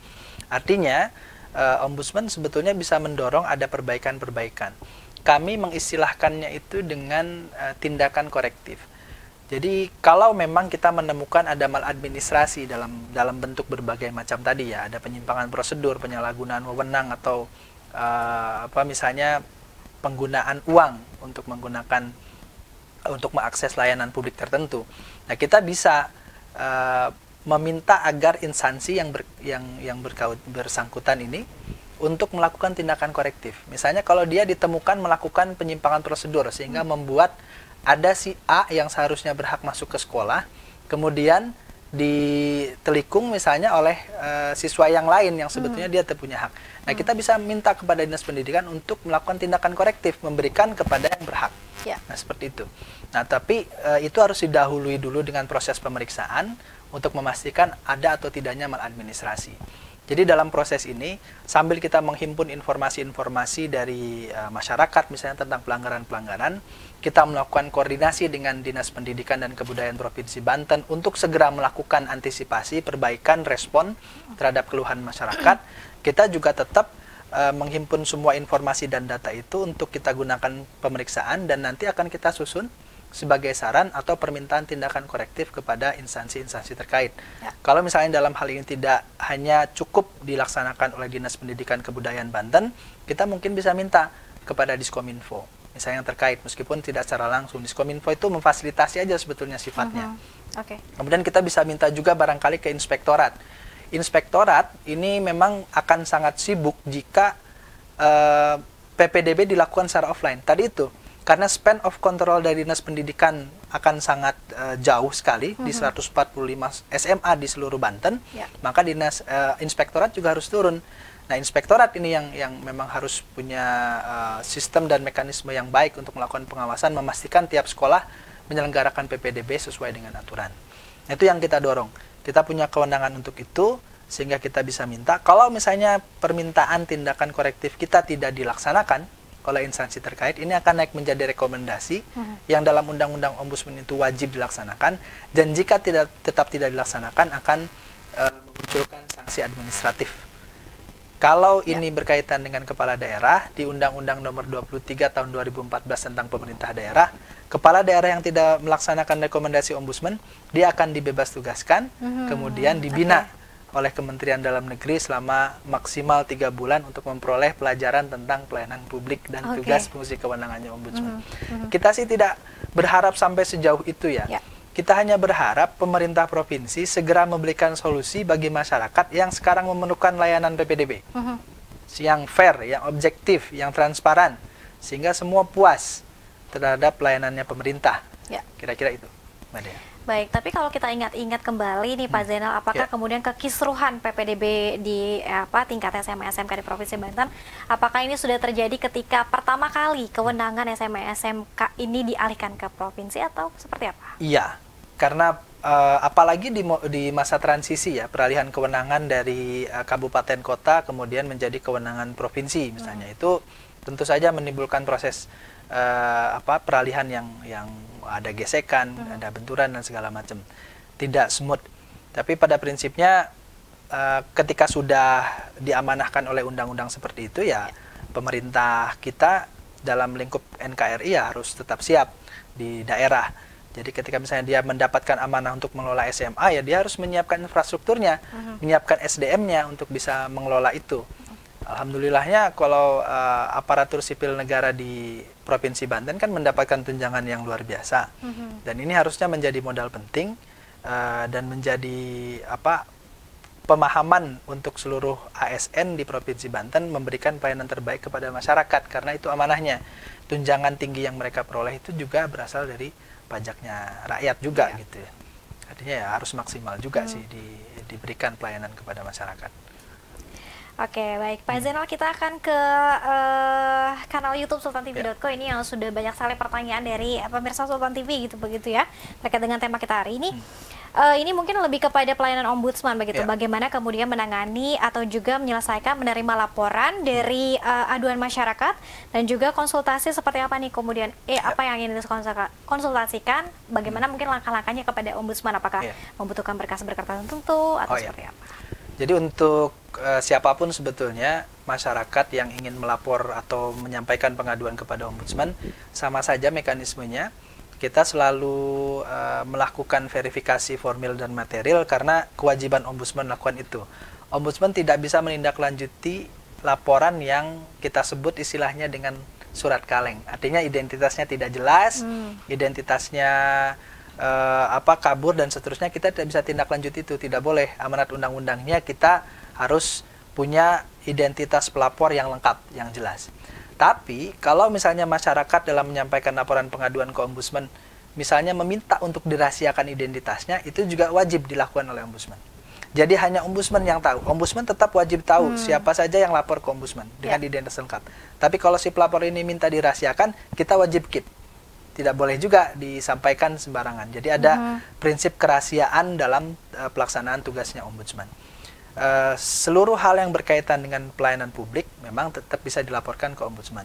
Artinya eh, ombudsman sebetulnya bisa mendorong ada perbaikan-perbaikan. Kami mengistilahkannya itu dengan eh, tindakan korektif. Jadi kalau memang kita menemukan ada maladministrasi dalam dalam bentuk berbagai macam tadi ya, ada penyimpangan prosedur, penyalahgunaan wewenang atau uh, apa misalnya penggunaan uang untuk menggunakan untuk mengakses layanan publik tertentu. Nah, kita bisa uh, meminta agar instansi yang ber, yang yang berkaut, bersangkutan ini untuk melakukan tindakan korektif. Misalnya kalau dia ditemukan melakukan penyimpangan prosedur sehingga hmm. membuat ada si A yang seharusnya berhak masuk ke sekolah, kemudian ditelikung misalnya oleh uh, siswa yang lain yang sebetulnya hmm. dia punya hak. Nah, hmm. kita bisa minta kepada Dinas Pendidikan untuk melakukan tindakan korektif, memberikan kepada yang berhak. Yeah. Nah, seperti itu. Nah, tapi uh, itu harus didahului dulu dengan proses pemeriksaan untuk memastikan ada atau tidaknya maladministrasi. Jadi dalam proses ini sambil kita menghimpun informasi-informasi dari uh, masyarakat misalnya tentang pelanggaran-pelanggaran kita melakukan koordinasi dengan Dinas Pendidikan dan Kebudayaan Provinsi Banten untuk segera melakukan antisipasi, perbaikan, respon terhadap keluhan masyarakat. Kita juga tetap uh, menghimpun semua informasi dan data itu untuk kita gunakan pemeriksaan dan nanti akan kita susun sebagai saran atau permintaan tindakan korektif kepada instansi-instansi terkait. Ya. Kalau misalnya dalam hal ini tidak hanya cukup dilaksanakan oleh Dinas Pendidikan Kebudayaan Banten, kita mungkin bisa minta kepada Diskominfo misalnya yang terkait meskipun tidak secara langsung diskominfo itu memfasilitasi aja sebetulnya sifatnya. Uh-huh. Oke. Okay. Kemudian kita bisa minta juga barangkali ke inspektorat. Inspektorat ini memang akan sangat sibuk jika uh, eh, PPDB dilakukan secara offline. Tadi itu karena span of control dari dinas pendidikan akan sangat uh, jauh sekali mm-hmm. di 145 mhm. SMA di seluruh Banten, yeah. maka dinas uh, inspektorat juga harus turun. Nah, inspektorat ini yang yang memang harus punya uh, sistem dan mekanisme yang baik untuk melakukan pengawasan, memastikan tiap sekolah menyelenggarakan PPDB sesuai dengan aturan. itu yang kita dorong. Kita punya kewenangan untuk itu sehingga kita bisa minta kalau misalnya permintaan tindakan korektif kita tidak dilaksanakan oleh instansi terkait ini akan naik menjadi rekomendasi hmm. yang dalam undang-undang ombudsman itu wajib dilaksanakan dan jika tidak tetap tidak dilaksanakan akan uh, memunculkan sanksi administratif kalau ya. ini berkaitan dengan kepala daerah di Undang-Undang Nomor 23 Tahun 2014 tentang Pemerintah Daerah, kepala daerah yang tidak melaksanakan rekomendasi ombudsman dia akan dibebas tugaskan, hmm. kemudian dibina okay. oleh Kementerian Dalam Negeri selama maksimal tiga bulan untuk memperoleh pelajaran tentang pelayanan publik dan okay. tugas fungsi kewenangannya ombudsman. Hmm. Hmm. Kita sih tidak berharap sampai sejauh itu ya. ya kita hanya berharap pemerintah provinsi segera memberikan solusi bagi masyarakat yang sekarang memerlukan layanan PPDB. Uh mhm. -huh. Yang fair, yang objektif, yang transparan. Sehingga semua puas terhadap layanannya pemerintah. Ya. Kira-kira ya. itu. Baik, tapi kalau kita ingat-ingat kembali nih Pak hmm. Zainal, apakah ya. kemudian kekisruhan PPDB di eh, apa tingkat SMA SMK di Provinsi Banten, apakah ini sudah terjadi ketika pertama kali kewenangan SMA SMK ini dialihkan ke provinsi atau seperti apa? Iya, karena uh, apalagi di, di masa transisi ya peralihan kewenangan dari uh, kabupaten kota kemudian menjadi kewenangan provinsi misalnya hmm. itu tentu saja menimbulkan proses uh, apa peralihan yang yang ada gesekan, hmm. ada benturan dan segala macam. Tidak smooth. Tapi pada prinsipnya uh, ketika sudah diamanahkan oleh undang-undang seperti itu ya, ya. pemerintah kita dalam lingkup NKRI ya harus tetap siap di daerah. Jadi ketika misalnya dia mendapatkan amanah untuk mengelola SMA ya dia harus menyiapkan infrastrukturnya, hmm. menyiapkan SDM-nya untuk bisa mengelola itu. Alhamdulillahnya kalau uh, aparatur sipil negara di Provinsi Banten kan mendapatkan tunjangan yang luar biasa. Mm -hmm. Dan ini harusnya menjadi modal penting uh, dan menjadi apa pemahaman untuk seluruh ASN di Provinsi Banten memberikan pelayanan terbaik kepada masyarakat karena itu amanahnya. Tunjangan tinggi yang mereka peroleh itu juga berasal dari pajaknya rakyat juga yeah. gitu. Artinya ya harus maksimal juga mm -hmm. sih di, diberikan pelayanan kepada masyarakat. Oke, okay, baik. Pak Zainal, kita akan ke uh, kanal YouTube Sultan TV.co ya. yeah. ini yang sudah banyak sekali pertanyaan dari eh, pemirsa Sultan TV gitu begitu ya terkait dengan tema kita hari ini. Uh, ini mungkin lebih kepada pelayanan ombudsman begitu. Yeah. Bagaimana kemudian menangani atau juga menyelesaikan menerima laporan dari uh, aduan masyarakat dan juga konsultasi seperti apa nih kemudian eh yeah. apa yang ingin dikonsultasikan? Bagaimana hmm. mungkin langkah-langkahnya kepada ombudsman? Apakah yeah. membutuhkan berkas-berkas tertentu atau oh, ya. seperti yeah. apa? Jadi untuk Eh, siapapun sebetulnya masyarakat yang ingin melapor atau menyampaikan pengaduan kepada ombudsman sama saja mekanismenya kita selalu uh, melakukan verifikasi formil dan material karena kewajiban ombudsman melakukan itu. Ombudsman tidak bisa menindaklanjuti laporan yang kita sebut istilahnya dengan surat kaleng. Artinya identitasnya tidak jelas, hmm. identitasnya uh, apa kabur dan seterusnya kita tidak bisa tindak lanjut itu, tidak boleh. Amanat undang-undangnya kita harus punya identitas pelapor yang lengkap, yang jelas. Tapi kalau misalnya masyarakat dalam menyampaikan laporan pengaduan ke ombudsman, misalnya meminta untuk dirahasiakan identitasnya, itu juga wajib dilakukan oleh ombudsman. Jadi hanya ombudsman yang tahu. Ombudsman tetap wajib tahu hmm. siapa saja yang lapor ke ombudsman dengan yeah. identitas lengkap. Tapi kalau si pelapor ini minta dirahasiakan, kita wajib keep. Tidak boleh juga disampaikan sembarangan. Jadi ada hmm. prinsip kerahasiaan dalam uh, pelaksanaan tugasnya ombudsman. Eh, seluruh hal yang berkaitan dengan pelayanan publik memang tetap bisa dilaporkan ke ombudsman.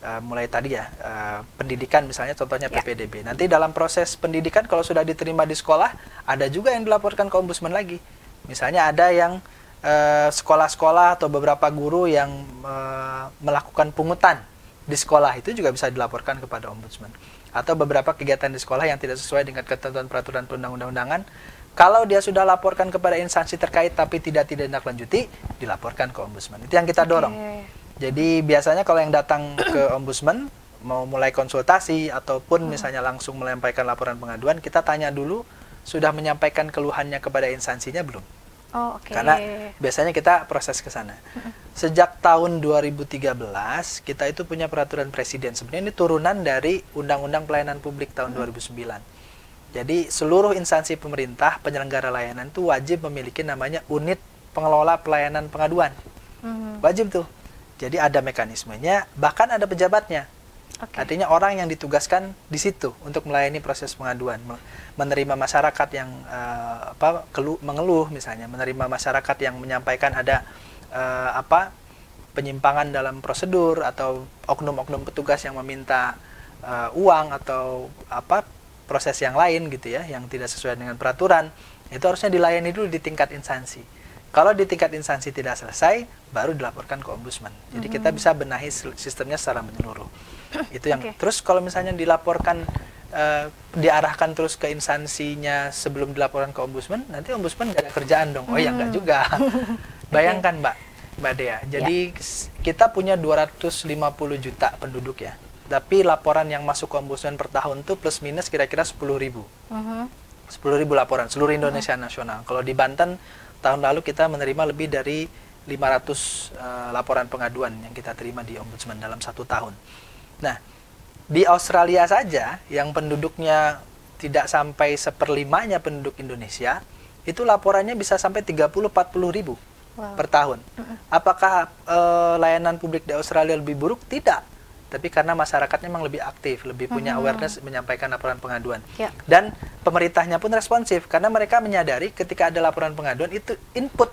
Uh, mulai tadi ya uh, pendidikan misalnya contohnya yeah. PPDB. Nanti dalam proses pendidikan kalau sudah diterima di sekolah ada juga yang dilaporkan ke ombudsman lagi. Misalnya ada yang sekolah-sekolah uh, atau beberapa guru yang uh, melakukan pungutan di sekolah itu juga bisa dilaporkan kepada ombudsman atau beberapa kegiatan di sekolah yang tidak sesuai dengan ketentuan peraturan perundang-undangan kalau dia sudah laporkan kepada instansi terkait tapi tidak tidak lanjuti, dilaporkan ke ombudsman. Itu yang kita dorong. Okay. Jadi biasanya kalau yang datang ke ombudsman mau mulai konsultasi ataupun hmm. misalnya langsung melemparkan laporan pengaduan, kita tanya dulu sudah menyampaikan keluhannya kepada instansinya belum? Oh, okay. Karena biasanya kita proses ke sana. Hmm. Sejak tahun 2013 kita itu punya peraturan presiden. Sebenarnya ini turunan dari Undang-Undang Pelayanan Publik tahun hmm. 2009. Jadi seluruh instansi pemerintah penyelenggara layanan itu wajib memiliki namanya unit pengelola pelayanan pengaduan. Mm-hmm. Wajib tuh. Jadi ada mekanismenya, bahkan ada pejabatnya. Okay. Artinya orang yang ditugaskan di situ untuk melayani proses pengaduan, menerima masyarakat yang uh, apa kelu, mengeluh misalnya, menerima masyarakat yang menyampaikan ada uh, apa penyimpangan dalam prosedur atau oknum-oknum petugas yang meminta uh, uang atau apa proses yang lain gitu ya, yang tidak sesuai dengan peraturan, itu harusnya dilayani dulu di tingkat instansi. Kalau di tingkat instansi tidak selesai, baru dilaporkan ke ombudsman. Jadi -hmm. kita bisa benahi sistemnya secara menyeluruh. *coughs* itu yang okay. terus kalau misalnya dilaporkan Uh, diarahkan terus ke instansinya sebelum dilaporkan ke ombudsman, nanti ombudsman gak ada kerjaan dong. Oh hmm. ya enggak mm. juga. *laughs* *laughs* Bayangkan Mbak, Mbak Dea. Ya. Jadi ya. kita punya 250 juta penduduk ya tapi laporan yang masuk ke ombudsman per tahun itu plus minus kira-kira 10 ribu. Uh -huh. 10 ribu laporan seluruh Indonesia uh -huh. nasional. Kalau di Banten tahun lalu kita menerima lebih dari 500 uh, eh, laporan pengaduan yang kita terima di ombudsman dalam satu tahun. Nah, di Australia saja yang penduduknya tidak sampai seperlimanya penduduk Indonesia, itu laporannya bisa sampai 30-40 ribu wow. per tahun. Uh-uh. Apakah uh, layanan publik di Australia lebih buruk? Tidak tapi karena masyarakatnya memang lebih aktif, lebih punya hmm. awareness menyampaikan laporan pengaduan. Ya. Dan pemerintahnya pun responsif karena mereka menyadari ketika ada laporan pengaduan itu input.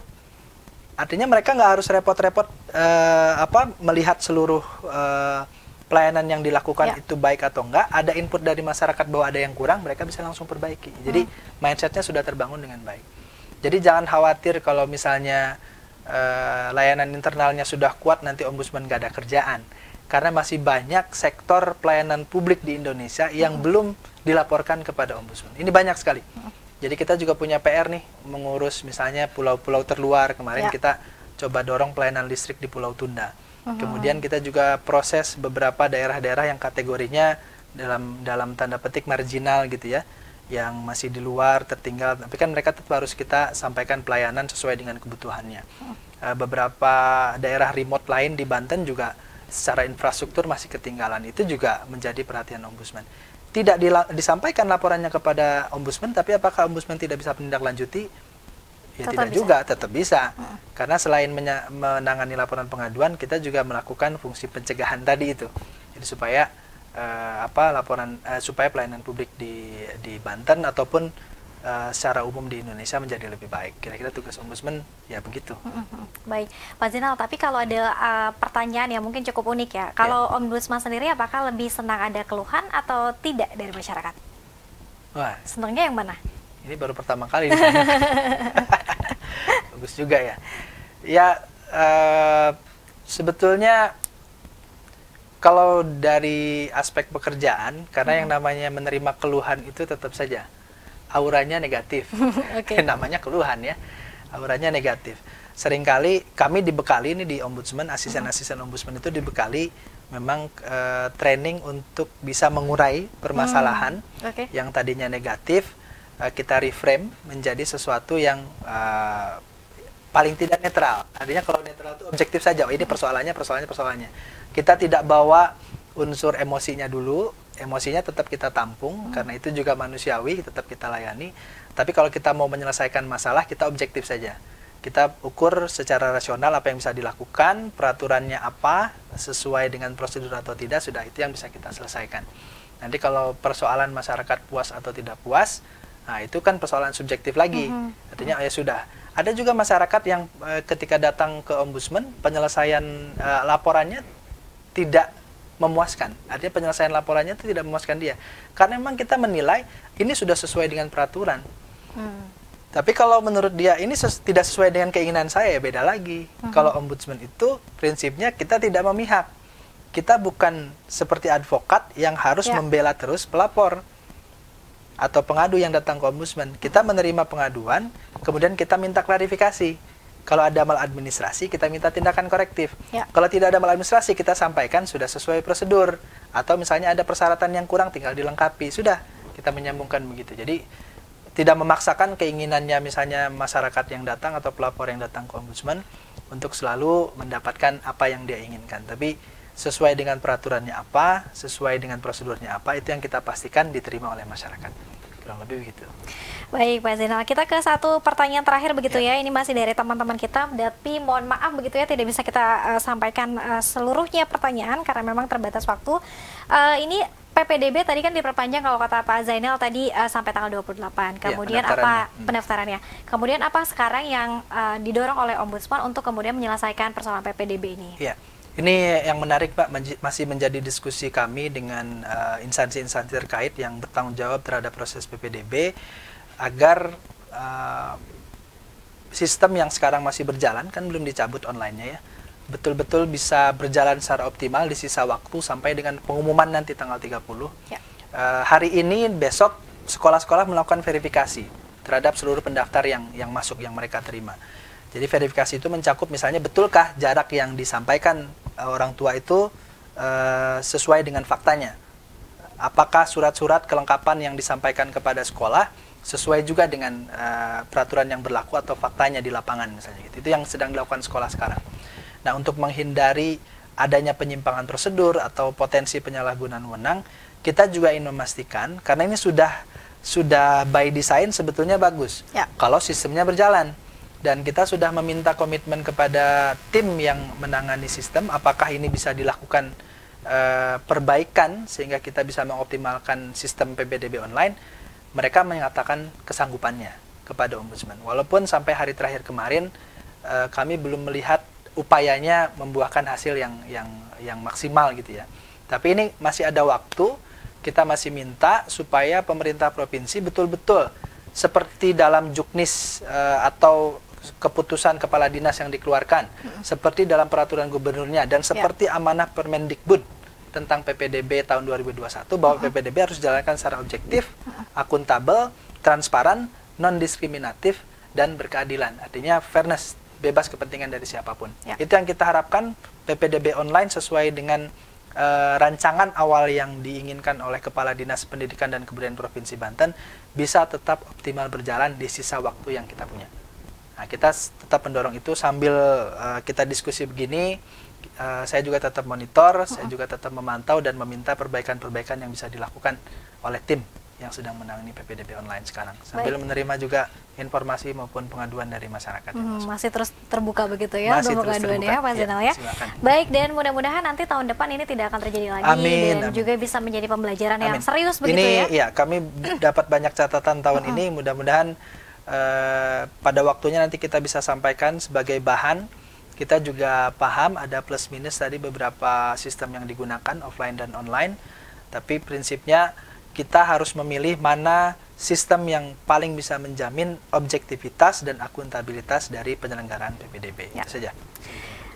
Artinya mereka nggak harus repot-repot uh, apa melihat seluruh uh, pelayanan yang dilakukan ya. itu baik atau enggak. Ada input dari masyarakat bahwa ada yang kurang, mereka bisa langsung perbaiki. Jadi mm. mindsetnya sudah terbangun dengan baik. Jadi jangan khawatir kalau misalnya uh, layanan internalnya sudah kuat nanti ombudsman nggak ada kerjaan karena masih banyak sektor pelayanan publik di Indonesia yang hmm. belum dilaporkan kepada ombudsman. Ini banyak sekali. Hmm. Jadi kita juga punya PR nih mengurus misalnya pulau-pulau terluar. Kemarin ya. kita coba dorong pelayanan listrik di Pulau Tunda. Hmm. Kemudian kita juga proses beberapa daerah-daerah yang kategorinya dalam dalam tanda petik marginal gitu ya, yang masih di luar tertinggal. Tapi kan mereka tetap harus kita sampaikan pelayanan sesuai dengan kebutuhannya. Hmm. Eh, beberapa daerah remote lain di Banten juga secara infrastruktur masih ketinggalan itu juga menjadi perhatian ombudsman. Tidak disampaikan laporannya kepada ombudsman, tapi apakah ombudsman tidak bisa menindaklanjuti? Ya tetap tidak bisa. juga, tetap bisa. Hmm. Karena selain menangani laporan pengaduan, kita juga melakukan fungsi pencegahan *laughs* tadi itu. Jadi supaya eh, apa laporan eh, supaya pelayanan publik di di Banten ataupun Eh, secara umum di Indonesia menjadi lebih baik. Kira-kira tugas ombudsman ya begitu. Baik, Pak Zinal. Tapi kalau ada uh, pertanyaan yang mungkin cukup unik ya, ya. kalau ya. ombudsman sendiri apakah lebih senang ada keluhan atau tidak dari masyarakat? Wah, senangnya yang mana? Ini baru pertama kali. *laughs* Bagus juga ya. Ya, uh, sebetulnya kalau dari aspek pekerjaan, karena hmm. yang namanya menerima keluhan itu tetap saja auranya negatif. *laughs* okay. *laughs* Namanya keluhan ya. Auranya negatif. Seringkali kami dibekali ini di ombudsman, asisten-asisten ombudsman itu dibekali memang uh, training untuk bisa mengurai permasalahan hmm. okay. yang tadinya negatif uh, kita reframe menjadi sesuatu yang uh, paling tidak netral. Artinya kalau netral itu objektif saja. Oh, ini persoalannya, persoalannya, persoalannya. Kita tidak bawa unsur emosinya dulu, emosinya tetap kita tampung hmm. karena itu juga manusiawi tetap kita layani tapi kalau kita mau menyelesaikan masalah kita objektif saja kita ukur secara rasional apa yang bisa dilakukan peraturannya apa sesuai dengan prosedur atau tidak sudah itu yang bisa kita selesaikan nanti kalau persoalan masyarakat puas atau tidak puas nah itu kan persoalan subjektif lagi hmm. hmm. artinya ya sudah ada juga masyarakat yang eh, ketika datang ke ombudsman penyelesaian e, laporannya tidak memuaskan. Artinya penyelesaian laporannya itu tidak memuaskan dia. Karena memang kita menilai ini sudah sesuai dengan peraturan. Hmm. Tapi kalau menurut dia ini ses tidak sesuai dengan keinginan saya ya beda lagi. Hmm. Kalau ombudsman itu prinsipnya kita tidak memihak. Kita bukan seperti advokat yang harus ya. membela terus pelapor atau pengadu yang datang ke ombudsman. Kita menerima pengaduan, kemudian kita minta klarifikasi kalau ada maladministrasi, kita minta tindakan korektif. Ya. Kalau tidak ada maladministrasi, kita sampaikan sudah sesuai prosedur. Atau misalnya ada persyaratan yang kurang, tinggal dilengkapi. Sudah, kita menyambungkan begitu. Jadi tidak memaksakan keinginannya misalnya masyarakat yang datang atau pelapor yang datang ke ombudsman untuk selalu mendapatkan apa yang dia inginkan. Tapi sesuai dengan peraturannya apa, sesuai dengan prosedurnya apa, itu yang kita pastikan diterima oleh masyarakat kurang lebih begitu. Baik Pak Zainal, kita ke satu pertanyaan terakhir begitu ya. ya. Ini masih dari teman-teman kita, tapi mohon maaf begitu ya tidak bisa kita uh, sampaikan uh, seluruhnya pertanyaan karena memang terbatas waktu. Uh, ini PPDB tadi kan diperpanjang kalau kata Pak Zainal tadi uh, sampai tanggal 28. Ya, kemudian ya, pendaftarannya. apa hmm. pendaftarannya? Kemudian apa sekarang yang uh, didorong oleh Ombudsman untuk kemudian menyelesaikan persoalan PPDB ini? Ya ini yang menarik Pak masih menjadi diskusi kami dengan eh, instansi-instansi uh, terkait yang bertanggung jawab terhadap proses PPDB agar uh, sistem yang sekarang masih berjalan kan belum dicabut online-nya ya. Betul-betul bisa berjalan secara optimal di sisa waktu sampai dengan pengumuman nanti tanggal 30. Ya. Uh, hari ini besok sekolah-sekolah melakukan verifikasi terhadap seluruh pendaftar yang yang masuk yang mereka terima. Jadi verifikasi itu mencakup misalnya betulkah jarak yang disampaikan uh, orang tua itu uh, sesuai dengan faktanya. Apakah surat-surat kelengkapan yang disampaikan kepada sekolah sesuai juga dengan uh, peraturan yang berlaku atau faktanya di lapangan misalnya gitu. Itu yang sedang dilakukan sekolah sekarang. Nah, untuk menghindari adanya penyimpangan prosedur atau potensi penyalahgunaan wewenang, kita juga ingin memastikan karena ini sudah sudah by design sebetulnya bagus. Ya. Kalau sistemnya berjalan dan kita sudah meminta komitmen kepada tim yang menangani sistem apakah ini bisa dilakukan e, perbaikan sehingga kita bisa mengoptimalkan sistem PBDB online mereka mengatakan kesanggupannya kepada ombudsman walaupun sampai hari terakhir kemarin e, kami belum melihat upayanya membuahkan hasil yang yang yang maksimal gitu ya tapi ini masih ada waktu kita masih minta supaya pemerintah provinsi betul-betul seperti dalam juknis eh, atau keputusan kepala dinas yang dikeluarkan seperti dalam peraturan gubernurnya dan ya. seperti ya. amanah Permendikbud tentang PPDB tahun 2021 bahwa hmm. Uh-huh. PPDB harus dijalankan secara objektif, uh-huh. akuntabel, transparan, non diskriminatif dan berkeadilan. Artinya fairness, bebas kepentingan dari siapapun. Ya. Itu yang kita harapkan PPDB online sesuai dengan uh, rancangan awal yang diinginkan oleh Kepala Dinas Pendidikan dan Kebudayaan Provinsi Banten bisa tetap optimal berjalan di sisa waktu yang kita punya. Nah, kita tetap mendorong itu sambil uh, kita diskusi begini, uh, saya juga tetap monitor, uh saya juga tetap memantau dan meminta perbaikan-perbaikan yang bisa dilakukan oleh tim yang sedang menangani PPDB online sekarang sambil Baik. menerima juga informasi maupun pengaduan dari masyarakat. Hmm, masih terus terbuka begitu ya masih terus pengaduan terbuka. ya Pak Zainal iya, ya. Baik dan mudah-mudahan nanti tahun depan ini tidak akan terjadi lagi amin, dan amin. juga bisa menjadi pembelajaran amin. yang serius begitu ini, ya. Ini ya kami dapat banyak catatan tahun uh ini mudah-mudahan Eh, pada waktunya nanti kita bisa sampaikan sebagai bahan. Kita juga paham ada plus minus dari beberapa sistem yang digunakan offline dan online. Tapi prinsipnya kita harus memilih mana sistem yang paling bisa menjamin objektivitas dan akuntabilitas dari penyelenggaraan PPDB. Ya. Itu saja.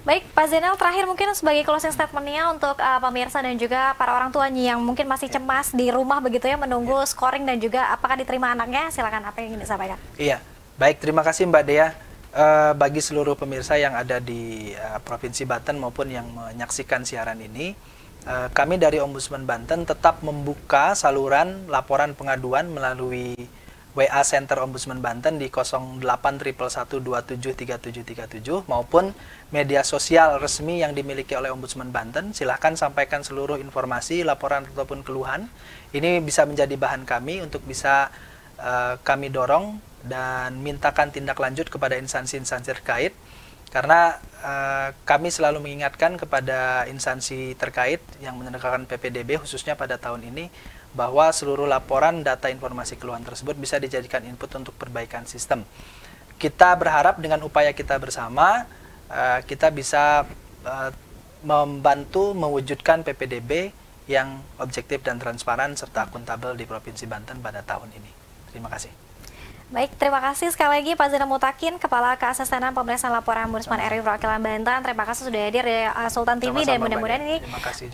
Baik, Pak Zainal terakhir mungkin sebagai closing statementnya untuk uh, pemirsa dan juga para orang tuanya yang mungkin masih cemas di rumah begitu ya menunggu yeah. scoring dan juga apakah diterima anaknya, silakan apa yang ingin disampaikan. Iya, baik terima kasih Mbak Dea. Uh, bagi seluruh pemirsa yang ada di uh, Provinsi Banten maupun yang menyaksikan siaran ini, eh, kami dari Ombudsman Banten tetap membuka saluran laporan pengaduan melalui WA Center Ombudsman Banten di 08111273737 maupun media sosial resmi yang dimiliki oleh Ombudsman Banten. Silahkan sampaikan seluruh informasi, laporan ataupun keluhan. Ini bisa menjadi bahan kami untuk bisa uh, kami dorong dan mintakan tindak lanjut kepada instansi-instansi terkait. Karena uh, kami selalu mengingatkan kepada instansi terkait yang menegakkan PPDB khususnya pada tahun ini bahwa seluruh laporan data informasi keluhan tersebut bisa dijadikan input untuk perbaikan sistem. Kita berharap dengan upaya kita bersama, eh, kita bisa eh, membantu mewujudkan PPDB yang objektif dan transparan serta akuntabel di Provinsi Banten pada tahun ini. Terima kasih. Baik, terima kasih sekali lagi Pak Zainal Mutakin, Kepala Keasistenan Pemeriksaan Laporan Ombudsman RI Perwakilan Banten. Terima kasih sudah hadir di ya, eh, Sultan TV Sama -sama dan mudah-mudahan ini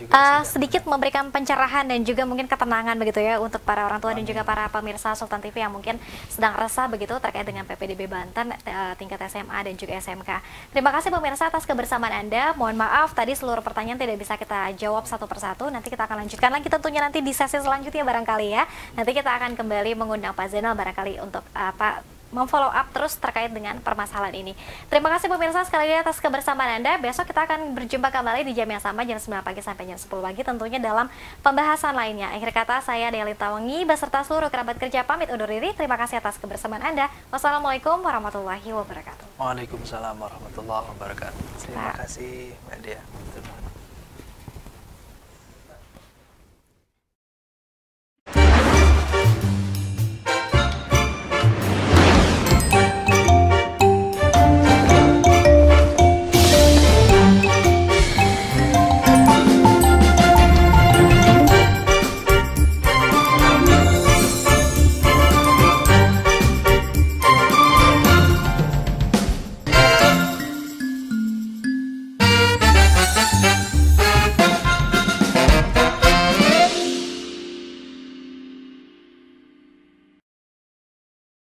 uh, sedikit memberikan pencerahan dan juga mungkin ketenangan begitu ya untuk para orang tua Amin. dan juga para pemirsa Sultan TV yang mungkin sedang resah begitu terkait dengan PPDB Banten uh, tingkat SMA dan juga SMK. Terima kasih pemirsa atas kebersamaan Anda. Mohon maaf tadi seluruh pertanyaan tidak bisa kita jawab satu persatu. Nanti kita akan lanjutkan lagi tentunya nanti di sesi selanjutnya barangkali ya. Nanti kita akan kembali mengundang Pak Zainal barangkali untuk uh, apa memfollow up terus terkait dengan permasalahan ini. Terima kasih pemirsa sekali lagi atas kebersamaan Anda. Besok kita akan berjumpa kembali di jam yang sama jam 9 pagi sampai jam 10 pagi tentunya dalam pembahasan lainnya. Akhir kata saya Deli Tawangi beserta seluruh kerabat kerja pamit undur diri. Terima kasih atas kebersamaan Anda. Wassalamualaikum warahmatullahi wabarakatuh. Waalaikumsalam warahmatullahi wabarakatuh. Terima kasih Mbak Dia.